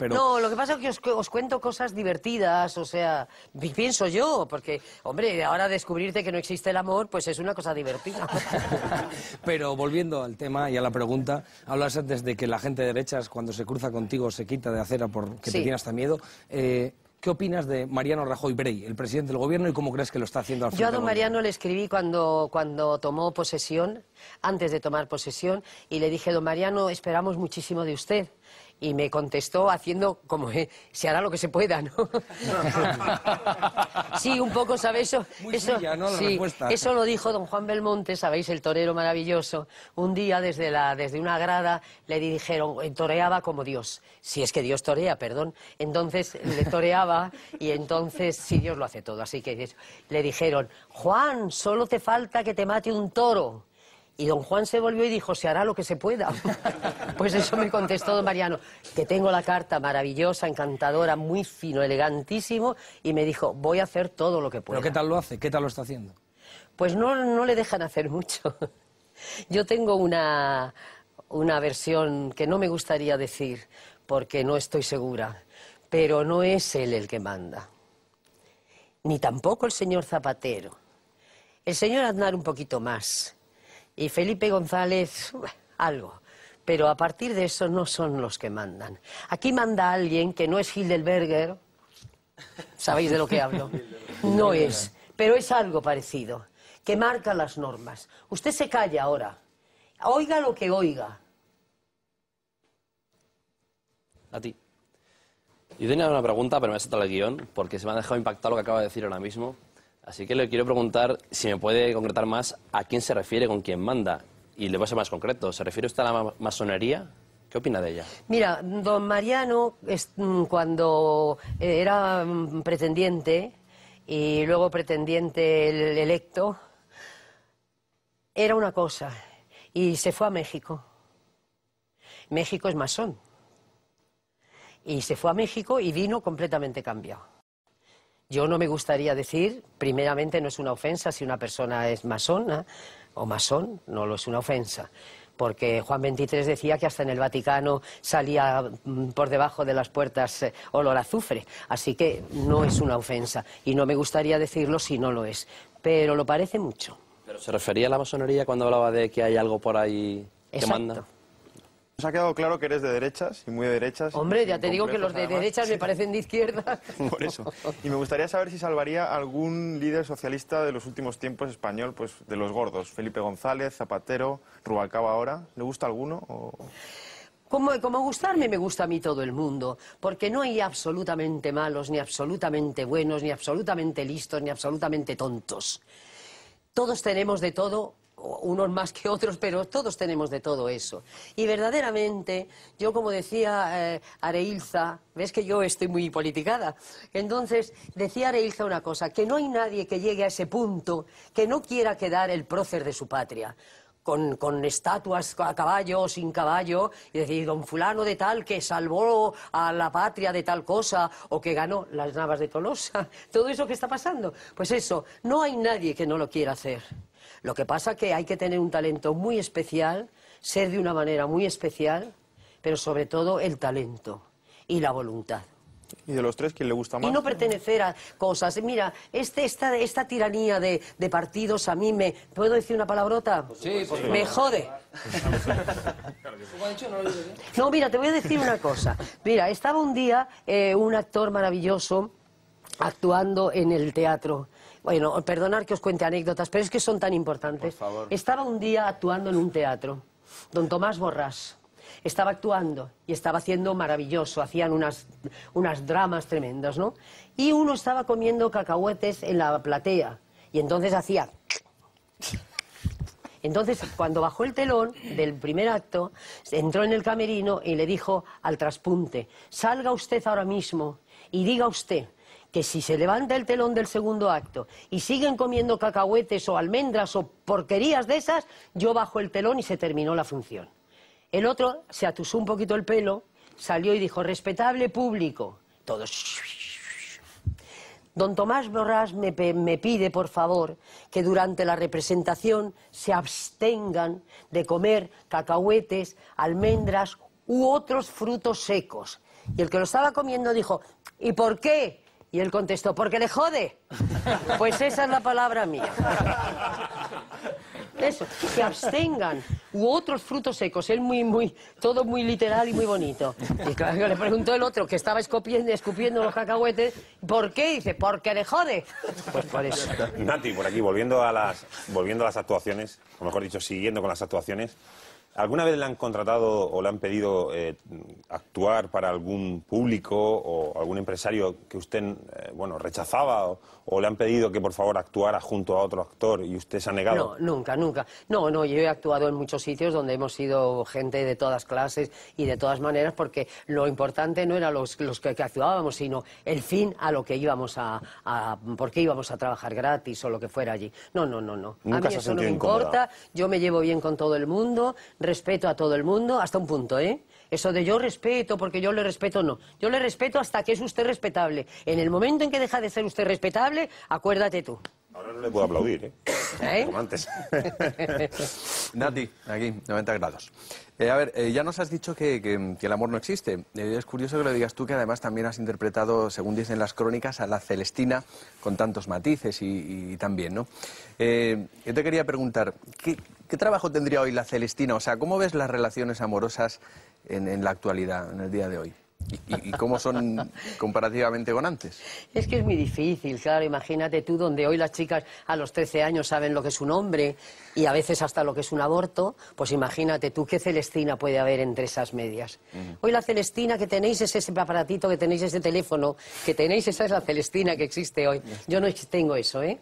o No, lo que pasa es que os, cuento cosas divertidas, o sea, pienso yo, porque, hombre, ahora descubrirte que no existe el amor, pues es una cosa divertida. *laughs* pero volviendo al tema y a la pregunta, hablas antes de que la gente de derechas, cuando se cruza contigo, se quita de acera porque te tiene hasta miedo. Eh, ¿Qué opinas de Mariano Rajoy Brey, el presidente del gobierno, y cómo crees que lo está haciendo al Yo a don Mariano le escribí cuando, cuando tomó posesión, antes de tomar posesión, y le dije, don Mariano, esperamos muchísimo de usted y me contestó haciendo como eh, se hará lo que se pueda, ¿no? *laughs* sí, un poco, ¿sabes? Eso, eso, eso lo dijo don Juan Belmonte, ¿sabéis? El torero maravilloso. Un día desde, la, desde una grada le dijeron, eh, toreaba como Dios. Si es que Dios torea, perdón. Entonces le toreaba y entonces sí, Dios lo hace todo. Así que le dijeron, Juan, solo te falta que te mate un toro. Y don Juan se volvió y dijo, se hará lo que se pueda. *laughs* pues eso me contestó don Mariano, que tengo la carta maravillosa, encantadora, muy fino, elegantísimo, y me dijo, voy a hacer todo lo que pueda. ¿Pero qué tal lo hace? ¿Qué tal lo está haciendo? Pues no, le dejan hacer mucho. *laughs* Yo tengo una, una versión que no me gustaría decir, porque no estoy segura, pero no es él el que manda, ni tampoco el señor Zapatero. El señor Aznar un poquito más y Felipe González algo. Pero a partir de eso no son los que mandan. Aquí manda alguien que no es Hildelberger, sabéis de lo que hablo, *laughs* no es, pero es algo parecido, que marca las normas. Usted se calla ahora, oiga lo que oiga. A ti. Yo tenía una pregunta, pero me he saltado el guión, porque se me ha dejado impactar lo que acaba de decir ahora mismo. Así que le quiero preguntar si me puede concretar más a quién se refiere con quién manda. Y le voy a ser más concreto. ¿Se refiere usted a la masonería? ¿Qué opina de ella? Mira, don Mariano, mm, cuando eh, era mm, pretendiente y luego pretendiente el electo, era una cosa y se fue a México. México es masón. Y se fue a México y vino completamente cambiado. Yo no me gustaría decir, primeramente no es una ofensa si una persona es masona o masón, no lo es una ofensa. Porque Juan XXIII decía que hasta en el Vaticano salía mm, por debajo de las puertas eh, olor a azufre. Así que no es una ofensa. Y no me gustaría decirlo si no lo es. Pero lo parece mucho. ¿Pero se refería a la masonería cuando hablaba de que hay algo por ahí que manda? Nos ha quedado claro que eres de derechas y muy de derechas. Hombre, ya te digo que los de derechas me parecen de izquierda. *laughs* Por eso. Y me gustaría saber si salvaría algún líder socialista de los últimos tiempos español, pues de los gordos. Felipe González, Zapatero, Rubalcaba ahora. ¿Le gusta alguno? como, gustarme me gusta a mí todo el mundo, porque no hay absolutamente malos, ni absolutamente buenos, ni absolutamente listos, ni absolutamente tontos. Todos tenemos de todo unos más que otros, pero todos tenemos de todo eso. Y verdaderamente, yo como decía eh, Areilza, ves que yo estoy muy politicada, entonces decía Areilza una cosa, que no hay nadie que llegue a ese punto que no quiera quedar el prócer de su patria. Con, con, estatuas a caballo o sin caballo y decir, don fulano de tal que salvó a la patria de tal cosa o que ganó las navas de Tolosa. *laughs* Todo eso que está pasando. Pues eso, no hay nadie que no lo quiera hacer. Lo que pasa que hay que tener un talento muy especial, ser de una manera muy especial, pero sobre todo el talento y la voluntad. ¿Y de los tres quién le gusta más? Y no pertenecer a cosas. Mira, este, esta, tiranía de, partidos a mí me... ¿Puedo decir una palabrota? Sí, por Me jode. no, mira, te voy a decir una cosa. Mira, estaba un día eh, un actor maravilloso actuando en el teatro bueno, perdonar que os cuente anécdotas, pero es que son tan importantes. Estaba un día actuando en un teatro, don Tomás Borrás. Estaba actuando y estaba haciendo maravilloso, hacían unas, unas dramas tremendas, ¿no? Y uno estaba comiendo cacahuetes en la platea y entonces hacía... *laughs* Entonces, cuando bajó el telón del primer acto, entró en el camerino y le dijo al traspunte, salga usted ahora mismo y diga usted que si se levanta el telón del segundo acto y siguen comiendo cacahuetes o almendras o porquerías de esas, yo bajo el telón y se terminó la función. El otro se atusó un poquito el pelo, salió y dijo, respetable público, todos... Don Tomás Borrás me, me, pide, por favor, que durante la representación se abstengan de comer cacahuetes, almendras u otros frutos secos. Y el que lo estaba comiendo dijo, ¿y por qué? Y él contestó, porque le jode. *laughs* Pues esa es la palabra mía. Eso, que abstengan. U otros frutos secos. es muy, muy, todo muy literal y muy bonito. Y claro, le preguntó el otro, que estaba escupiendo, escupiendo los cacahuetes, ¿por qué? dice, porque le jode. Pues por eso. Nati, por aquí, volviendo a las, volviendo a las actuaciones, o mejor dicho, siguiendo con las actuaciones, ¿Alguna vez le han contratado o le han pedido eh, actuar para algún público o algún empresario que usted eh, bueno, rechazaba o, le han pedido que por favor actuara junto a otro actor y usted se ha negado? No, nunca, nunca. No, no, yo he actuado en muchos sitios donde hemos sido gente de todas clases y de todas maneras porque lo importante no era los, los que, actuábamos, sino el fin a lo que íbamos a, porque por íbamos a trabajar gratis o lo que fuera allí. No, no, no, no. Nunca a mí eso no me importa, yo me llevo bien con todo el mundo respeto a todo el mundo hasta un punto, ¿eh? Eso de yo respeto porque yo le respeto, no. Yo le respeto hasta que es usted respetable. En el momento en que deja de ser usted respetable, acuérdate tú. Ahora no le puedo aplaudir, ¿eh? *laughs* ¿Eh? Como antes. *laughs* Nati, aquí, 90 grados. Eh, a ver, eh, ya nos has dicho que, el amor no existe. es curioso que lo digas tú, que además también has interpretado, según dicen las crónicas, a la Celestina con tantos matices y, y también, ¿no? yo te quería preguntar, ¿qué, ¿Qué trabajo tendría hoy la Celestina? O sea, ¿cómo ves las relaciones amorosas en, la actualidad, en el día de hoy? ¿Y, cómo son *laughs* comparativamente con antes? Es que es muy difícil, claro. Imagínate tú donde hoy las chicas a los 13 años saben lo que es un hombre y a veces hasta lo que es un aborto, pues imagínate tú qué Celestina puede haber entre esas medias. Hoy la Celestina que tenéis es ese aparatito, que tenéis ese teléfono, que tenéis, esa es la Celestina que existe hoy. Yo no tengo eso, ¿eh?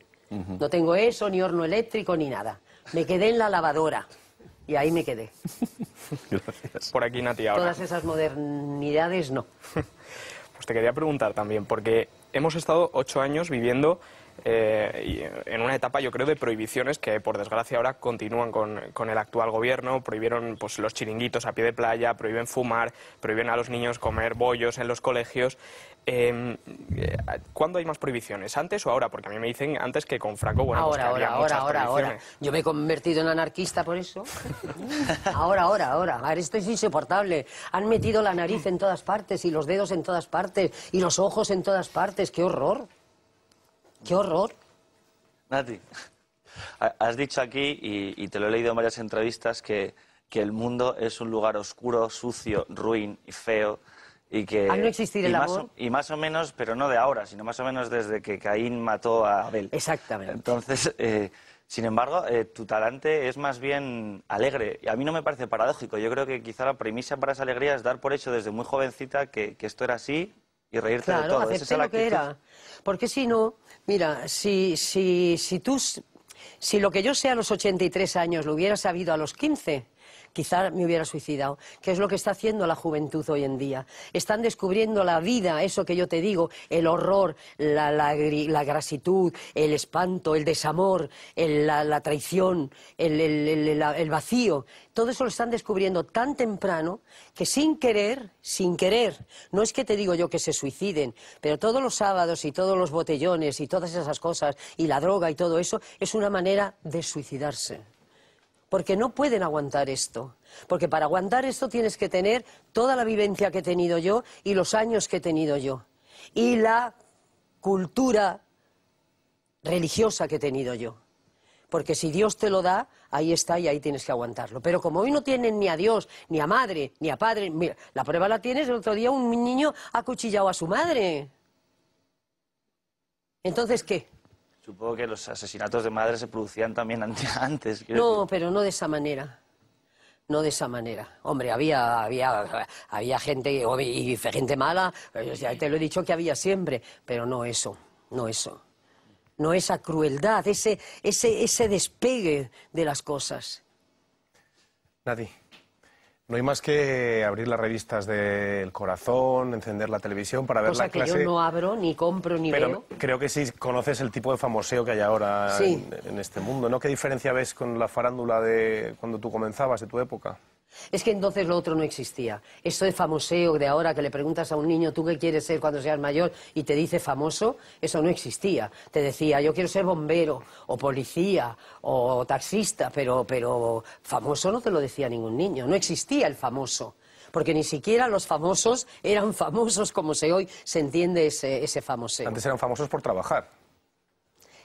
No tengo eso, ni horno eléctrico, ni nada. Me quedé en la lavadora. Y ahí me quedé. Gracias. Por aquí, Nati, ahora. Todas esas modernidades, no. *laughs* Pues te quería preguntar también, porque hemos estado ocho años viviendo eh, en una etapa, yo creo, de prohibiciones que, por desgracia, ahora continúan con, el actual gobierno. Prohibieron pues, los chiringuitos a pie de playa, prohíben fumar, prohíben a los niños comer bollos en los colegios. Em, eh, ¿Cuándo hay más prohibiciones? ¿Antes o ahora? Porque a mí me dicen antes que con Franco, bueno, pues, ahora, ahora, ahora, ahora, ahora. Yo me he convertido en anarquista por eso. *laughs* ahora, ahora, ahora. esto es insoportable. Han metido la nariz en todas partes y los dedos en todas partes y los ojos en todas partes. ¡Qué horror! ¡Qué horror! Nati, *laughs* has dicho aquí, y, te lo he leído en varias entrevistas, que, que el mundo es un lugar oscuro, sucio, ruin y feo. Y que, no existir el y amor. Más, y más o menos, pero no de ahora, sino más o menos desde que Caín mató a Abel. Exactamente. Entonces, *laughs* eh, sin embargo, eh, tu talante es más bien alegre. Y a mí no me parece paradójico. Yo creo que quizá la premisa para esa alegría es dar por hecho desde muy jovencita que, esto era así y reírte de todo. Claro, es lo que era. Porque si no, Mira, si, si, si tú, si lo que yo sé a los 83 años lo hubiera sabido a los 15, quizá me hubiera suicidado, que es lo que está haciendo la juventud hoy en día. Están descubriendo la vida, eso que yo te digo, el horror, la, la, grasitud, el espanto, el desamor, la, traición, el, el vacío. Todo eso lo están descubriendo tan temprano que sin querer, sin querer, no es que te digo yo que se suiciden, pero todos los sábados y todos los botellones y todas esas cosas y la droga y todo eso es una manera de suicidarse porque no pueden aguantar esto. Porque para aguantar esto tienes que tener toda la vivencia que he tenido yo y los años que he tenido yo. Y la cultura religiosa que he tenido yo. Porque si Dios te lo da, ahí está y ahí tienes que aguantarlo. Pero como hoy no tienen ni a Dios, ni a madre, ni a padre, mira, la prueba la tienes, el otro día un niño ha cuchillado a su madre. Entonces, ¿qué? Supongo que los asesinatos de madres se producían también *laughs* antes. No, pero no de esa manera. No de esa manera. Hombre, había, había, había gente, y gente mala, ya te lo he dicho que había siempre, pero no eso, no eso. No esa crueldad, ese, ese, ese despegue de las cosas. Nadie. No hay más que abrir las revistas del corazón, encender la televisión para ver la clase. que yo no abro, ni compro, ni veo. Creo que sí conoces el tipo de famoseo que hay ahora en, en, este mundo, ¿no? ¿Qué diferencia ves con la farándula de cuando tú comenzabas, de tu época? Es que entonces lo otro no existía. Eso de famoseo de ahora que le preguntas a un niño tú qué quieres ser cuando seas mayor y te dice famoso, eso no existía. Te decía yo quiero ser bombero o policía o taxista, pero, pero famoso no te lo decía ningún niño. No existía el famoso. Porque ni siquiera los famosos eran famosos como se hoy se entiende ese, ese famoso. Antes eran famosos por trabajar.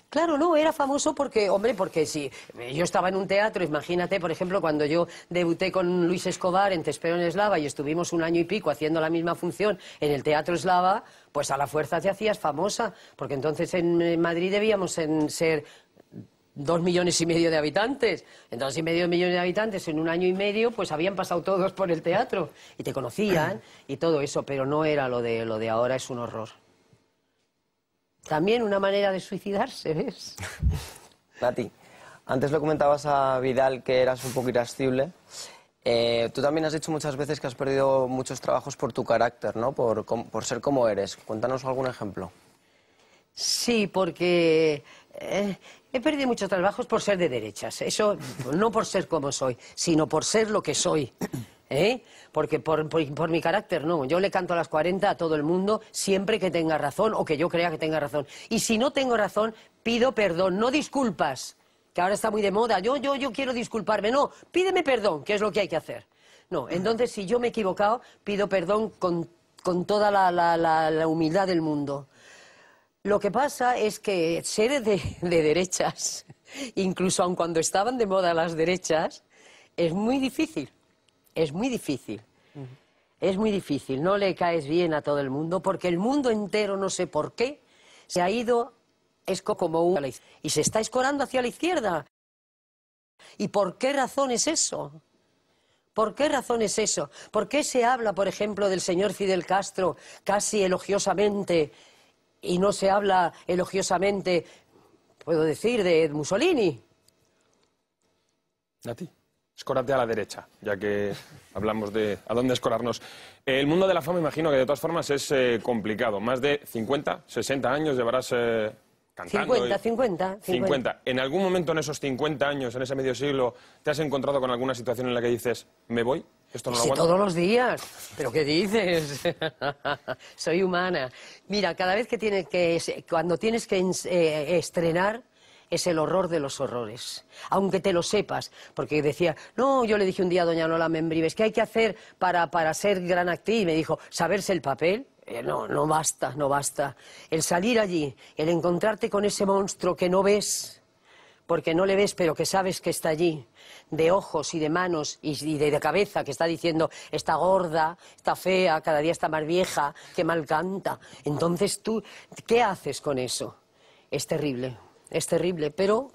Claro, no, era famoso porque, hombre, porque si yo estaba en un teatro, imagínate, por ejemplo, cuando yo debuté con Luis Escobar en Te en Eslava y estuvimos un año y pico haciendo la misma función en el Teatro Eslava, pues a la fuerza te hacías famosa, porque entonces en Madrid debíamos en ser dos millones y medio de habitantes. Entonces, y medio millones de habitantes en un año y medio, pues habían pasado todos por el teatro y te conocían *clears throat* y todo eso, pero no era lo de, lo de ahora, es un horror. También una manera de suicidarse, ¿ves? *laughs* Nati, antes lo comentabas a Vidal que eras un poco irascible. Eh, tú también has dicho muchas veces que has perdido muchos trabajos por tu carácter, ¿no? Por, ser como eres. Cuéntanos algún ejemplo. Sí, porque eh, he perdido muchos trabajos por ser de derechas. Eso no por ser como soy, sino por ser lo que soy. ¿Eh? Porque por, mi carácter no. Yo le canto a las 40 a todo el mundo siempre que tenga razón o que yo crea que tenga razón. Y si no tengo razón, pido perdón, no disculpas, que ahora está muy de moda. Yo, quiero disculparme. No, pídeme perdón, que es lo que hay que hacer. No, entonces si yo me he equivocado, pido perdón con, toda la, humildad del mundo. Lo que pasa es que Ser de, derechas, *laughs* incluso aun cuando estaban de moda las derechas, es muy difícil es muy difícil. Es muy difícil, no le caes bien a todo el mundo, porque el mundo entero, no sé por qué, se ha ido esco como un... y se está escorando hacia la izquierda. ¿Y por qué razón es eso? ¿Por qué razón es eso? ¿Por qué se habla, por ejemplo, del señor Fidel Castro casi elogiosamente y no se habla elogiosamente, puedo decir, de Mussolini? ¿A escórate a la derecha, ya que hablamos de a dónde escorarnos. El mundo de la fama, imagino que de todas formas es eh, complicado. Más de 50, 60 años llevarás eh, cantando. 50, 50, 50, ¿En algún momento en esos 50 años, en ese medio siglo, te has encontrado con alguna situación en la que dices, me voy? Esto no lo sí, todos los días. ¿Pero qué dices? *laughs* Soy humana. Mira, cada vez que tienes que... Cuando tienes que eh, estrenar es el horror de los horrores, aunque te lo sepas, porque decía, no, yo le dije un día a doña Lola Membrives, ¿qué hay que hacer para, ser gran actriz? Y me dijo, saberse el papel. Eh, no, no basta, no basta. El salir allí, el encontrarte con ese monstruo que no ves, porque no le ves, pero que sabes que está allí, de ojos y de manos y de, cabeza, que está diciendo, está gorda, está fea, cada día está más vieja, que mal canta. Entonces tú, ¿qué haces con eso? Es terrible es terrible, pero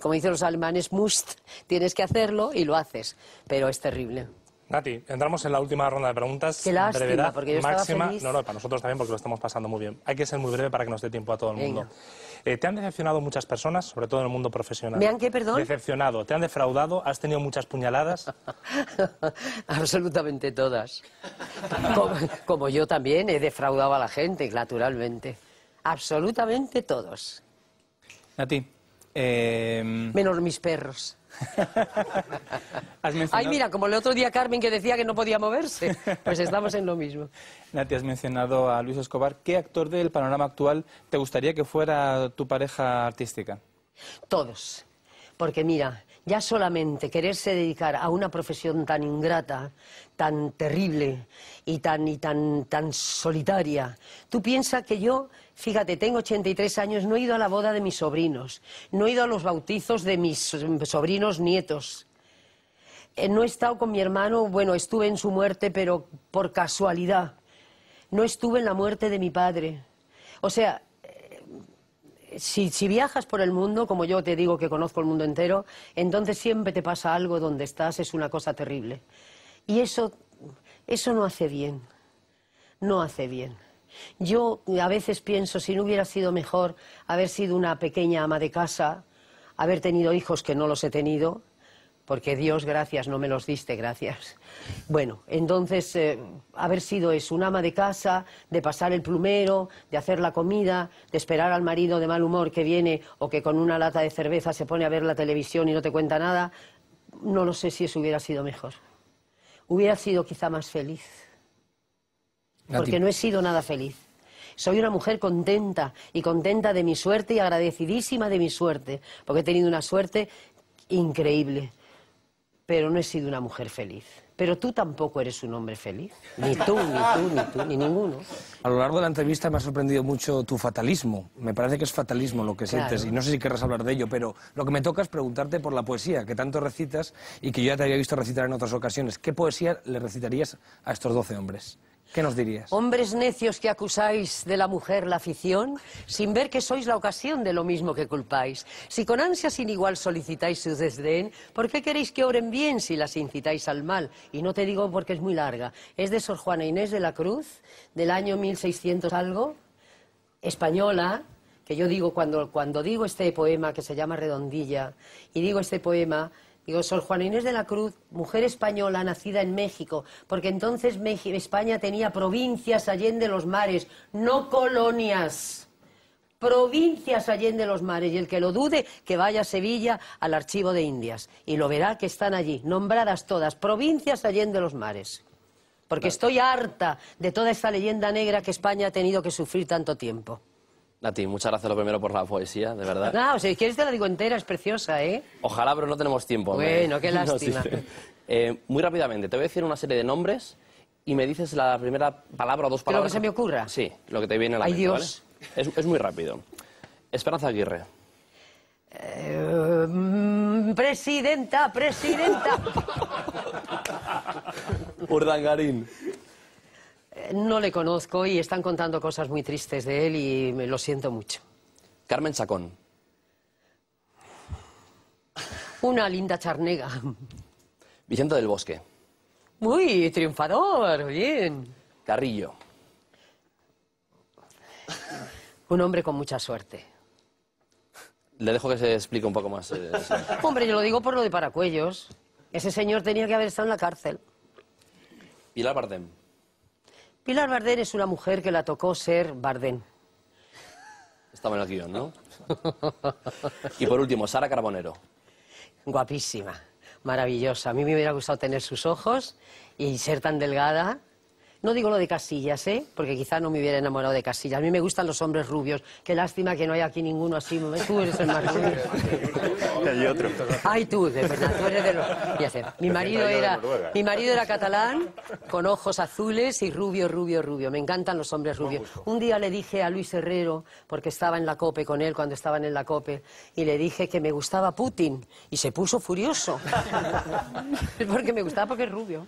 como dicen los alemanes, must, tienes que hacerlo y lo haces, pero es terrible. Nati, entramos en la última ronda de preguntas. Qué lástima, Brevedad porque máxima. No, no, para nosotros también porque lo estamos pasando muy bien. Hay que ser muy breve para que nos dé tiempo a todo el mundo. Eh, ¿Te han decepcionado muchas personas, sobre todo en el mundo profesional? ¿Me han qué, perdón? Decepcionado. ¿Te han defraudado? ¿Has tenido muchas puñaladas? *laughs* Absolutamente todas. como yo también he defraudado a la gente, naturalmente. Absolutamente todos. Nati. Eh... Menos mis perros. *laughs* Ay, mira, como el otro día Carmen que decía que no podía moverse, *laughs* pues estamos en lo mismo. Nati, has mencionado a Luis Escobar. ¿Qué actor del panorama actual te gustaría que fuera tu pareja artística? Todos. Porque mira, ya solamente quererse dedicar a una profesión tan ingrata, tan terrible y tan, y tan, tan solitaria. Tú piensas que yo, fíjate, tengo 83 años, no he ido a la boda de mis sobrinos, no he ido a los bautizos de mis mm, sobrinos nietos. Eh, no he estado con mi hermano, bueno, estuve en su muerte, pero por casualidad. No estuve en la muerte de mi padre. O sea, si, viajas por el mundo, como yo te digo que conozco el mundo entero, entonces siempre te pasa algo donde estás, es una cosa terrible. Y eso, eso no hace bien, no hace bien. Yo a veces pienso, si no hubiera sido mejor haber sido una pequeña ama de casa, haber tenido hijos que no los he tenido, porque Dios, gracias, no me los diste, gracias. Bueno, entonces, eh, haber sido eso, un ama de casa, de pasar el plumero, de hacer la comida, de esperar al marido de mal humor que viene o que con una lata de cerveza se pone a ver la televisión y no te cuenta nada, no lo sé si eso hubiera sido mejor. Hubiera sido quizá más feliz, porque no he sido nada feliz. Soy una mujer contenta y contenta de mi suerte y agradecidísima de mi suerte, porque he tenido una suerte increíble pero no he sido una mujer feliz. Pero tú tampoco eres un hombre feliz. Ni tú, ni tú, ni tú, ni ninguno. A lo largo de la entrevista me ha sorprendido mucho tu fatalismo. Me parece que es fatalismo lo que sientes y no sé si querrás hablar de ello, pero lo que me toca es preguntarte por la poesía que tanto recitas y que yo ya te había visto recitar en otras ocasiones. ¿Qué poesía le recitarías a estos doce hombres? ¿Qué nos dirías? Hombres necios que acusáis de la mujer la afición, sin ver que sois la ocasión de lo mismo que culpáis. Si con ansia sin igual solicitáis su desdén, ¿por qué queréis que oren bien si las incitáis al mal? Y no te digo porque es muy larga. Es de Sor Juana Inés de la Cruz, del año 1600 algo, española, que yo digo cuando, cuando digo este poema que se llama Redondilla, y digo este poema Digo, Sol Juan Inés de la Cruz, mujer española nacida en México, porque entonces España tenía provincias allende los mares, no colonias. Provincias allende los mares. Y el que lo dude, que vaya a Sevilla al archivo de Indias. Y lo verá que están allí, nombradas todas, provincias allende los mares. Porque estoy harta de toda esta leyenda negra que España ha tenido que sufrir tanto tiempo. Nati, muchas gracias lo primero por la poesía, de verdad. No, ah, si quieres te la digo entera, es preciosa, ¿eh? Ojalá, pero no tenemos tiempo. Bueno, qué *laughs* lástima. *laughs* Eh, muy rápidamente, te voy a decir una serie de nombres y me dices la primera palabra o dos palabras. ¿Lo que se me ocurra? Sí, lo que te viene a la Ay, Es, muy rápido. Esperanza Aguirre. Eh, mm, presidenta, presidenta. *laughs* Urdangarín. No le conozco y están contando cosas muy tristes de él y me lo siento mucho. Carmen Sacón. Una linda charnega. Vicente del Bosque. Muy triunfador, bien. Carrillo. Un hombre con mucha suerte. Le dejo que se explique un poco más. Eh, *laughs* hombre, yo lo digo por lo de Paracuellos. Ese señor tenía que haber estado en la cárcel. Pilar Bardem. Pilar Bardén es una mujer que la tocó ser Bardén. Estaba en el guión, ¿no? *laughs* y por último, Sara Carbonero. Guapísima, maravillosa. A mí me hubiera gustado tener sus ojos y ser tan delgada no digo lo de Casillas, ¿eh? Porque quizá no me hubiera enamorado de Casillas. A mí me gustan los hombres rubios. Qué lástima que no haya aquí ninguno así. Tú eres el más rubio. Hay otro. Ay, tú, de verdad, Mi marido, era, mi marido era catalán, con ojos azules y rubio, rubio, rubio. Me encantan los hombres rubios. Un día le dije a Luis Herrero, porque estaba en la COPE con él cuando estaban en la COPE, y le dije que me gustaba Putin. Y se puso furioso. *laughs* porque me gustaba porque es rubio.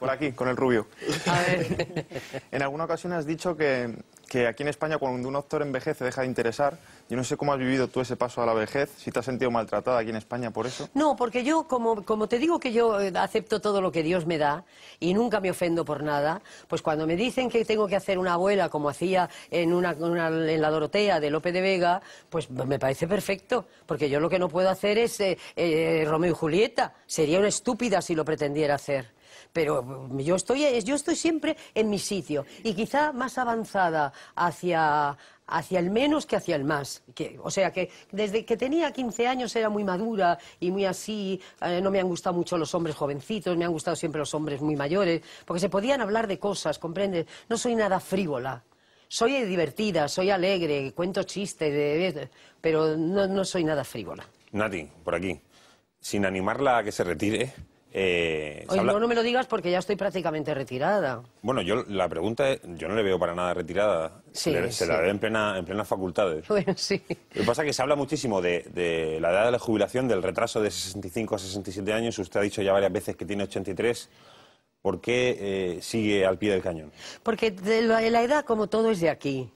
Por aquí, con el rubio. Ah, *laughs* en alguna ocasión has dicho que, aquí en España cuando un actor envejece deja de interesar. Yo no sé cómo has vivido tú ese paso a la vejez, si te has sentido maltratada aquí en España por eso. No, porque yo, como, te digo que yo eh, acepto todo lo que Dios me da y nunca me ofendo por nada, pues cuando me dicen que tengo que hacer una abuela como hacía en, la Dorotea de Lope de Vega, pues me parece perfecto, porque yo lo que no puedo hacer es eh, eh, Romeo y Julieta. Sería una estúpida si lo pretendiera hacer pero mm, yo estoy, eh, yo estoy siempre en mi sitio y quizá más avanzada hacia, hacia el menos que hacia el más. Que, o sea que desde que tenía 15 años era muy madura y muy así, eh, no me han gustado mucho los hombres jovencitos, me han gustado siempre los hombres muy mayores, porque se podían hablar de cosas, ¿comprendes? No soy nada frívola. Soy divertida, soy alegre, cuento chistes, pero no, no soy nada frívola. Nati, por aquí, sin animarla a que se retire, eh, no, no, me lo digas porque ya estoy prácticamente retirada. Bueno, yo la pregunta yo no le veo para nada retirada. se, la ve en, plena, en plenas facultades. *laughs* Lo que pasa es que se habla muchísimo de, la edad de la jubilación, del retraso de 65 a 67 años. Usted ha dicho ya varias veces que tiene 83. ¿Por qué eh, sigue al pie del cañón? Porque de la, edad, como todo, es de aquí.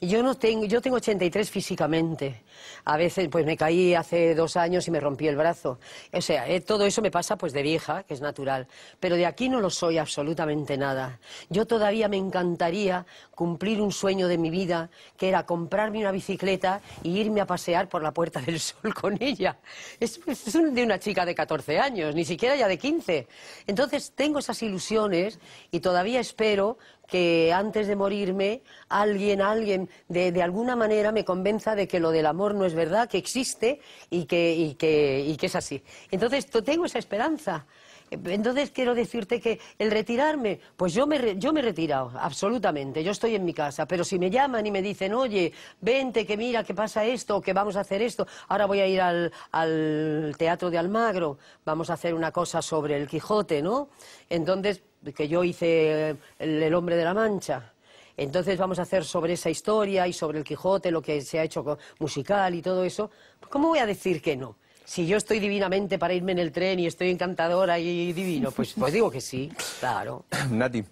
Yo no tengo, yo tengo 83 físicamente. A veces, pues me caí hace dos años y me rompí el brazo. O sea, eh, todo eso me pasa pues de vieja, que es natural. Pero de aquí no lo soy absolutamente nada. Yo todavía me encantaría cumplir un sueño de mi vida, que era comprarme una bicicleta y irme a pasear por la Puerta del Sol *laughs* con ella. Es, pues, de una chica de 14 años, ni siquiera ya de 15. Entonces tengo esas ilusiones y todavía espero que antes de morirme alguien, alguien, de alguna manera me convenza de que lo del amor no es verdad, que existe y que, es así. Entonces, tengo esa esperanza. Entonces quiero decirte que el retirarme, pues yo me, yo he retirado, absolutamente, yo estoy en mi casa, pero si me llaman y me dicen, oye, vente, que mira, que pasa esto, que vamos a hacer esto, ahora voy a ir al, Teatro de Almagro, vamos a hacer una cosa sobre el Quijote, ¿no? Entonces, que yo hice el Hombre de la Mancha, entonces vamos a hacer sobre esa historia y sobre el Quijote, lo que se ha hecho musical y todo eso. Pues, ¿Cómo voy a decir que no? Si yo estoy divinamente para irme en el tren y estoy encantadora y divino, pues, pues, digo que sí, claro. *coughs* Nati,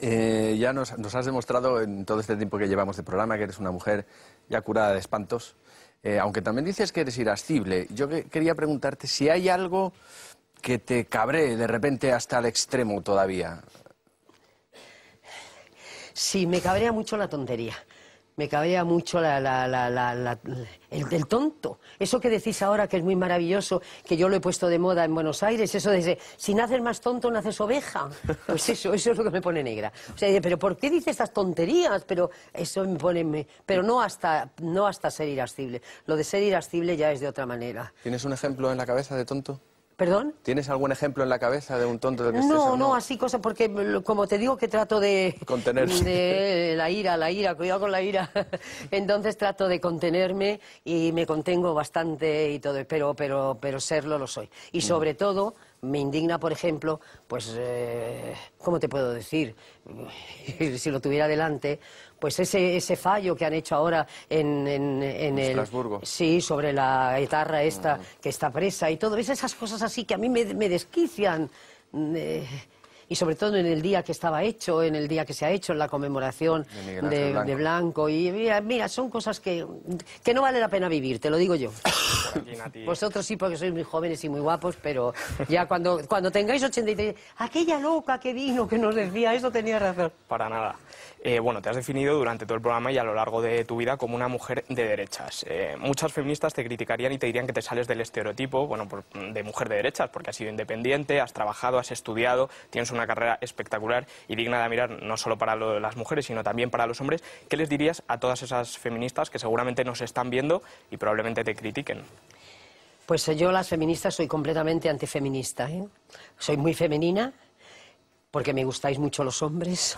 eh, ya nos, has demostrado en todo este tiempo que llevamos de programa que eres una mujer ya curada de espantos, eh, aunque también dices que eres irascible. Yo quería preguntarte si hay algo que te cabré de repente hasta el extremo todavía. Sí, me cabrea mucho la tontería. Me cabrea mucho la, la, la, el del tonto. Eso que decís ahora que es muy maravilloso, que yo lo he puesto de moda en Buenos Aires, eso de si naces más tonto, naces oveja. Pues eso, eso es lo que me pone negra. O sea, pero ¿por qué dices estas tonterías? Pero eso me pone... pero no hasta, no hasta ser irascible. Lo de ser irascible ya es de otra manera. ¿Tienes un ejemplo en la cabeza de tonto? ¿Perdón? ¿Tienes algún ejemplo en la cabeza de un tonto de que estés No, no, así cosas, porque como te digo que trato de... Contenerse. De la ira, la ira, cuidado con la ira. *laughs* Entonces trato de contenerme y me contengo bastante y todo, pero, pero, pero serlo lo soy. Y mm. sobre todo me indigna, por ejemplo, pues, eh, ¿cómo te puedo decir? *laughs* si lo tuviera delante, pues ese, fallo que han hecho ahora en, en el... Estrasburgo. Sí, sobre la etarra esta mm. que está presa y todo. esas cosas así que a mí me, desquician? Eh, y sobre todo en el día que estaba hecho, en el día que se ha hecho, en la conmemoración de, Blanco. Y mira, son cosas que, no vale la pena vivir, te lo digo yo. *laughs* Vosotros sí, porque sois muy jóvenes y muy guapos, pero ya cuando, cuando tengáis 83, aquella loca que vino que nos decía eso tenía razón. Para nada. Eh, bueno, te has definido durante todo el programa y a lo largo de tu vida como una mujer de derechas. Eh, muchas feministas te criticarían y te dirían que te sales del estereotipo, bueno, de mujer de derechas, porque has sido independiente, has trabajado, has estudiado, tienes una carrera espectacular y digna de mirar no solo para las mujeres, sino también para los hombres. ¿Qué les dirías a todas esas feministas que seguramente nos están viendo y probablemente te critiquen? Pues eh, yo, las feministas, soy completamente antifeminista. Soy muy femenina porque me gustáis mucho los hombres.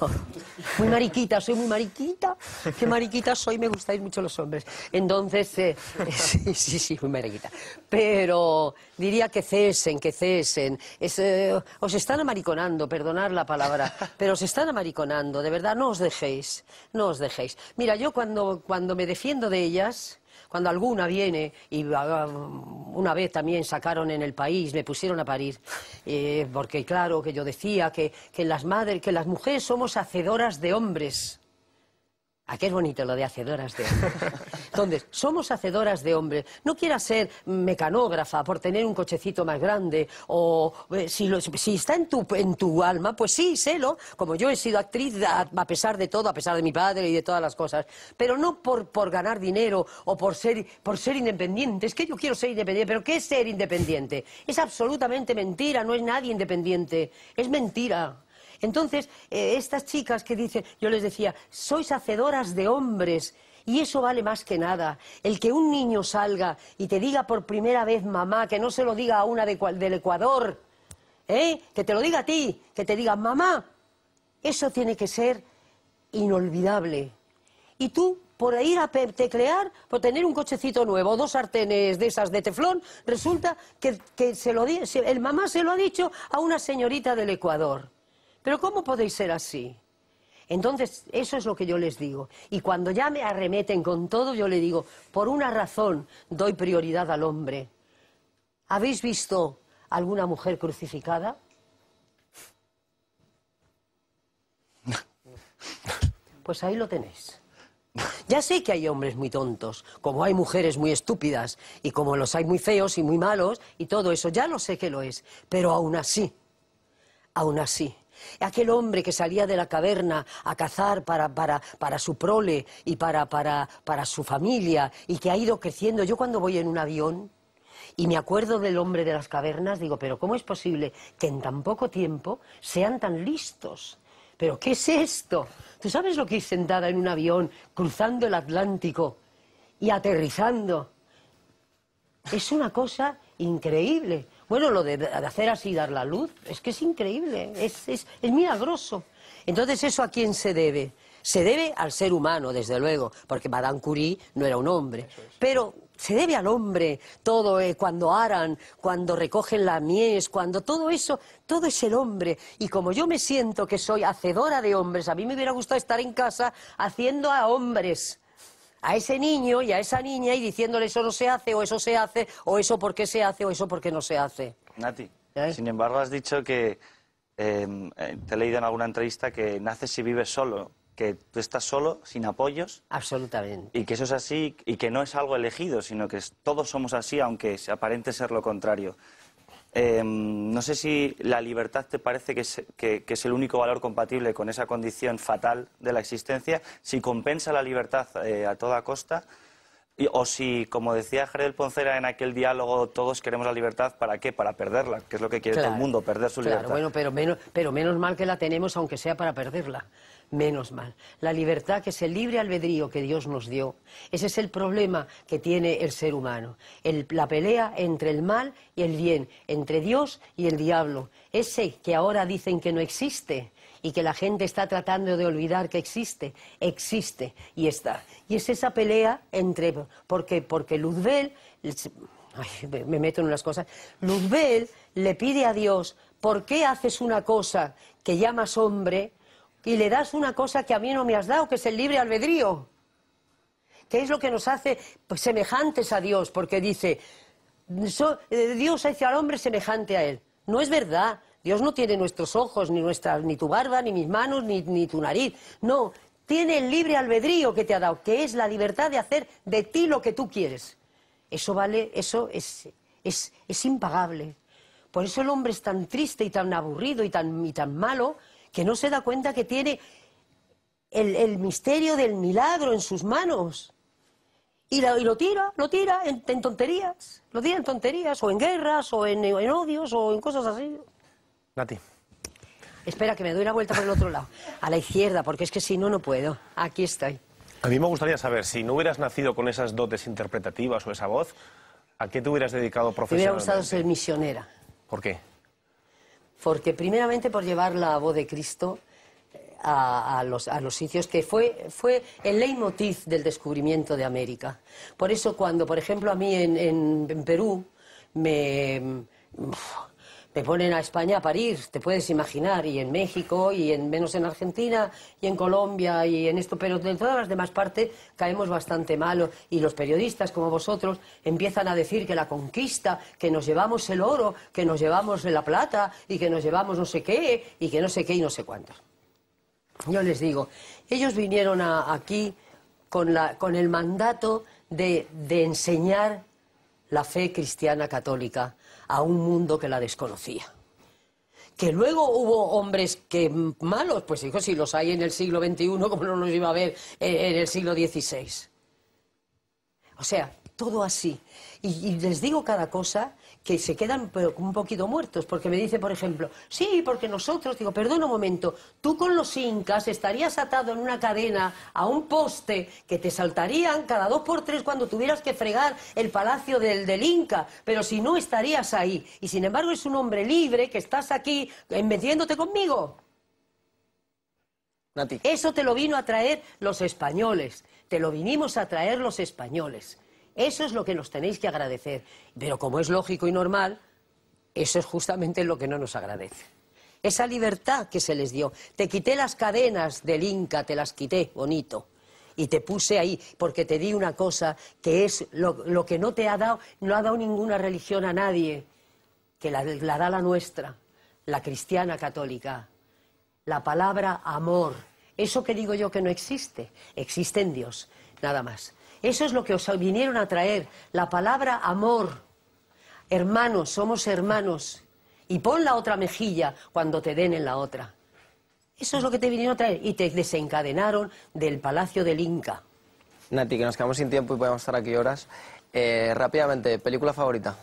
muy mariquita, soy muy mariquita. Qué mariquita soy, me gustáis mucho los hombres. Entonces, eh, *laughs* sí, sí, sí, muy mariquita. Pero diría que cesen, que cesen. Eh, os están amariconando, perdonad la palabra, pero os están amariconando, de verdad, no os dejéis, no os dejéis. Mira, yo cuando, cuando me defiendo de ellas, cuando alguna viene, y ah, una vez también sacaron en el país, me pusieron a parir, eh, porque claro que yo decía que, que las madres, que las mujeres somos hacedoras de hombres. ¿A ah, qué es bonito lo de hacedoras de hombres? Entonces, somos hacedoras de hombres. No quieras ser mecanógrafa por tener un cochecito más grande o eh, si, está en tu, tu alma, pues sí, sélo. Como yo he sido actriz a, pesar de todo, a pesar de mi padre y de todas las cosas. Pero no por, ganar dinero o por ser, por ser independiente. Es que yo quiero ser independiente. ¿Pero qué es ser independiente? Es absolutamente mentira. No es nadie independiente. Es mentira. Entonces, eh, estas chicas que dicen, yo les decía, sois hacedoras de hombres. Y eso vale más que nada. El que un niño salga y te diga por primera vez mamá, que no se lo diga a una del Ecuador, ¿eh? que te lo diga a ti, que te diga mamá, eso tiene que ser inolvidable. Y tú, por ir a teclear, por tener un cochecito nuevo, dos sartenes de esas de teflón, resulta que, el mamá se lo ha dicho a una señorita del Ecuador. Pero ¿cómo podéis ser así? Entonces, eso es lo que yo les digo. Y cuando ya me arremeten con todo, yo le digo, por una razón doy prioridad al hombre. ¿Habéis visto alguna mujer crucificada? *laughs* Pues ahí lo tenéis. Ya sé que hay hombres muy tontos, como hay mujeres muy estúpidas, y como los hay muy feos y muy malos, y todo eso, ya lo sé que lo es, pero aún así, aún así, Aquel hombre que salía de la caverna a cazar para, para, para su prole y para, para, para su familia y que ha ido creciendo. Yo cuando voy en un avión y me acuerdo del hombre de las cavernas, digo, pero ¿cómo es posible que en tan poco tiempo sean tan listos? ¿Pero qué es esto? ¿Tú sabes lo que es sentada en un avión cruzando el Atlántico y aterrizando? Es una cosa increíble. Bueno, lo de, hacer así, dar la luz, es que es increíble, es, milagroso. Entonces, ¿eso a quién se debe? Se debe al ser humano, desde luego, porque Madame Curie no era un hombre. Pero se debe al hombre todo, eh, cuando aran, cuando recogen la mies, cuando todo eso, todo es el hombre. Y como yo me siento que soy hacedora de hombres, a mí me hubiera gustado estar en casa haciendo a hombres a ese niño y a esa niña y diciéndole eso no se hace, o eso se hace, o eso por qué se hace, o eso por qué no se hace. Nati, sin embargo has dicho que, em, eh, te he leído en alguna entrevista que naces y vives solo, que tú estás solo, sin apoyos. Absolutamente. Y que eso es así y que no es algo elegido, sino que todos somos así, aunque aparente ser lo contrario. Em, no sé si la libertad te parece que es, el único valor compatible con esa condición fatal de la existencia, si compensa la libertad eh, a toda costa, o si, como decía Jared Poncera en aquel diálogo, todos queremos la libertad, ¿para qué? Para perderla, que es lo que quiere todo el mundo, perder su libertad. Bueno, pero menos mal que la tenemos, aunque sea para perderla. Menos mal. La libertad, que es el libre albedrío que Dios nos dio, ese es el problema que tiene el ser humano. la pelea entre el mal y el bien, entre Dios y el diablo. Ese que ahora dicen que no existe y que la gente está tratando de olvidar que existe, existe y está. Y es esa pelea entre... Porque, porque Luzbel... me meto en unas cosas. Luzbel le pide a Dios, ¿por qué haces una cosa que llamas hombre? y le das una cosa que a mí no me has dado, que es el libre albedrío. Que es lo que nos hace semejantes a Dios, porque dice, eh, Dios hace al hombre semejante a él. No es verdad. Dios no tiene nuestros ojos, ni, ni tu barba, ni mis manos, ni, ni tu nariz. No, tiene el libre albedrío que te ha dado, que es la libertad de hacer de ti lo que tú quieres. Eso vale, eso es, es, impagable. Por eso el hombre es tan triste y tan aburrido y tan, y tan malo, que no se da cuenta que tiene el, misterio del milagro en sus manos. Y, y lo tira, lo tira en, tonterías, lo tira en tonterías, o en guerras, o en, odios, o en cosas así. Nati. Espera, que me doy la vuelta por el otro lado, a la izquierda, porque es que si no, no puedo. Aquí estoy. A mí me gustaría saber, si no hubieras nacido con esas dotes interpretativas o esa voz, ¿a qué te hubieras dedicado profesionalmente? Me hubiera gustado ser misionera. ¿Por qué? porque primeramente por llevar la voz de Cristo eh, a, los, sitios que fue, fue el leitmotiv del descubrimiento de América. Por eso cuando, por ejemplo, a mí en, Perú me... Mm, te ponen a España a parir, te puedes imaginar, y en México, y en menos en Argentina, y en Colombia, y en esto, pero de todas las demás partes caemos bastante malo Y los periodistas como vosotros empiezan a decir que la conquista, que nos llevamos el oro, que nos llevamos la plata, y que nos llevamos no sé qué, y que no sé qué y no sé cuántos. Yo les digo, ellos vinieron aquí con, el mandato de enseñar la fe cristiana católica a un mundo que la desconocía. Que luego hubo hombres que malos, pues hijos, si los hay en el siglo XXI, como no los iba a ver eh, en, el siglo XVI. O sea, todo así. y, les digo cada cosa que se quedan un poquito muertos, porque me dice, por ejemplo, sí, porque nosotros, digo, perdona un momento, tú con los incas estarías atado en una cadena a un poste que te saltarían cada dos por tres cuando tuvieras que fregar el palacio del, del inca, pero si no estarías ahí. Y sin embargo es un hombre libre que estás aquí metiéndote conmigo. Eso te lo vino a traer los españoles, te lo vinimos a traer los españoles. Eso es lo que nos tenéis que agradecer. Pero como es lógico y normal, eso es justamente lo que no nos agradece. Esa libertad que se les dio. Te quité las cadenas del Inca, te las quité, bonito. Y te puse ahí porque te di una cosa que es lo, que no te ha dado, no ha dado ninguna religión a nadie, que la, la da la nuestra, la cristiana católica. La palabra amor. Eso que digo yo que no existe, existe en Dios, nada más. Eso es lo que os vinieron a traer, la palabra amor. Hermanos, somos hermanos. Y pon la otra mejilla cuando te den en la otra. Eso es lo que te vinieron a traer. Y te desencadenaron del palacio del Inca. Nati, que nos quedamos sin tiempo y podemos estar aquí horas. Eh, rápidamente, película favorita.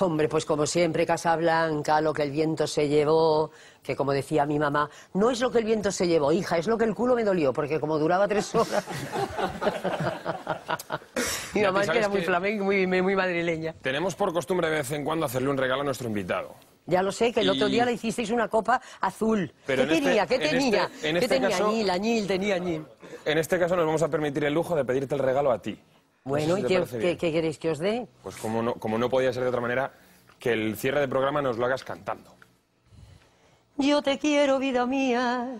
Hombre, pues como siempre, Casa Blanca, lo que el viento se llevó, que como decía mi mamá, no es lo que el viento se llevó, hija, es lo que el culo me dolió, porque como duraba tres horas. *laughs* mi mamá es que era muy flamenco, muy, madrileña. Tenemos por costumbre de vez en cuando hacerle un regalo a nuestro invitado. Ya lo sé, que el otro día le hicisteis una copa azul. Pero ¿Qué, este- tenía? ¿Qué este- tenía? ¿Qué este tenía? añil, añil, tenía añil. En este caso nos vamos a permitir el lujo de pedirte el regalo a ti. Bueno, ¿y qué, queréis que os dé? Pues como no, como no podía ser de otra manera, que el cierre de programa nos lo hagas cantando. Yo te quiero, vida mía,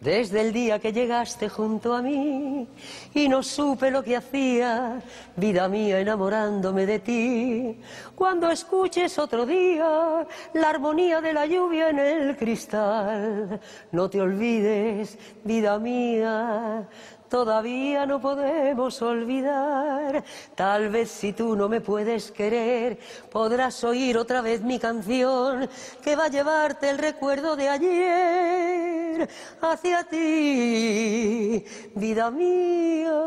desde el día que llegaste junto a mí y no supe lo que hacía, vida mía, enamorándome de ti. Cuando escuches otro día la armonía de la lluvia en el cristal, no te olvides, vida mía, todavía no podemos olvidar. Tal vez si tú no me puedes querer, podrás oír otra vez mi canción que va a llevarte el recuerdo de ayer hacia ti, vida mía.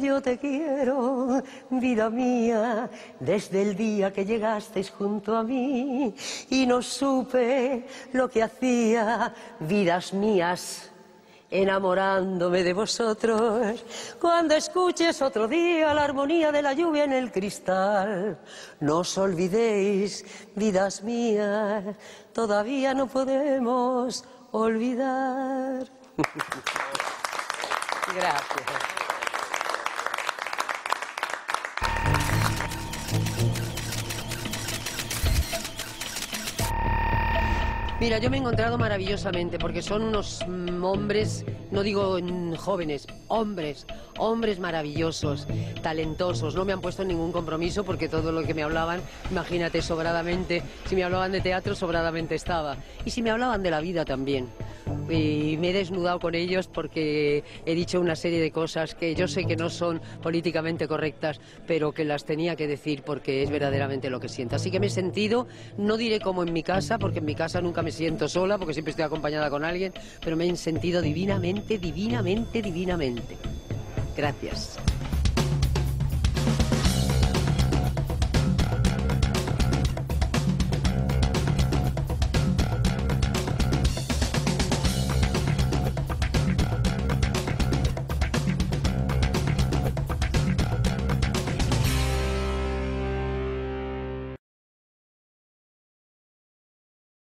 Yo te quiero, vida mía, desde el día que llegasteis junto a mí y no supe lo que hacía, vidas mías enamorándome de vosotros. Cuando escuches otro día la armonía de la lluvia en el cristal, no os olvidéis, vidas mías, todavía no podemos olvidar. *laughs* Gracias. Mira, yo me he encontrado maravillosamente porque son unos mm, hombres, no digo mm, jóvenes, hombres, hombres maravillosos, talentosos. No me han puesto ningún compromiso porque todo lo que me hablaban, imagínate, sobradamente, si me hablaban de teatro, sobradamente estaba. Y si me hablaban de la vida también y me he desnudado con ellos porque he dicho una serie de cosas que yo sé que no son políticamente correctas, pero que las tenía que decir porque es verdaderamente lo que siento. Así que me he sentido, no diré como en mi casa, porque en mi casa nunca me siento sola, porque siempre estoy acompañada con alguien, pero me he sentido divinamente, divinamente, divinamente. Gracias.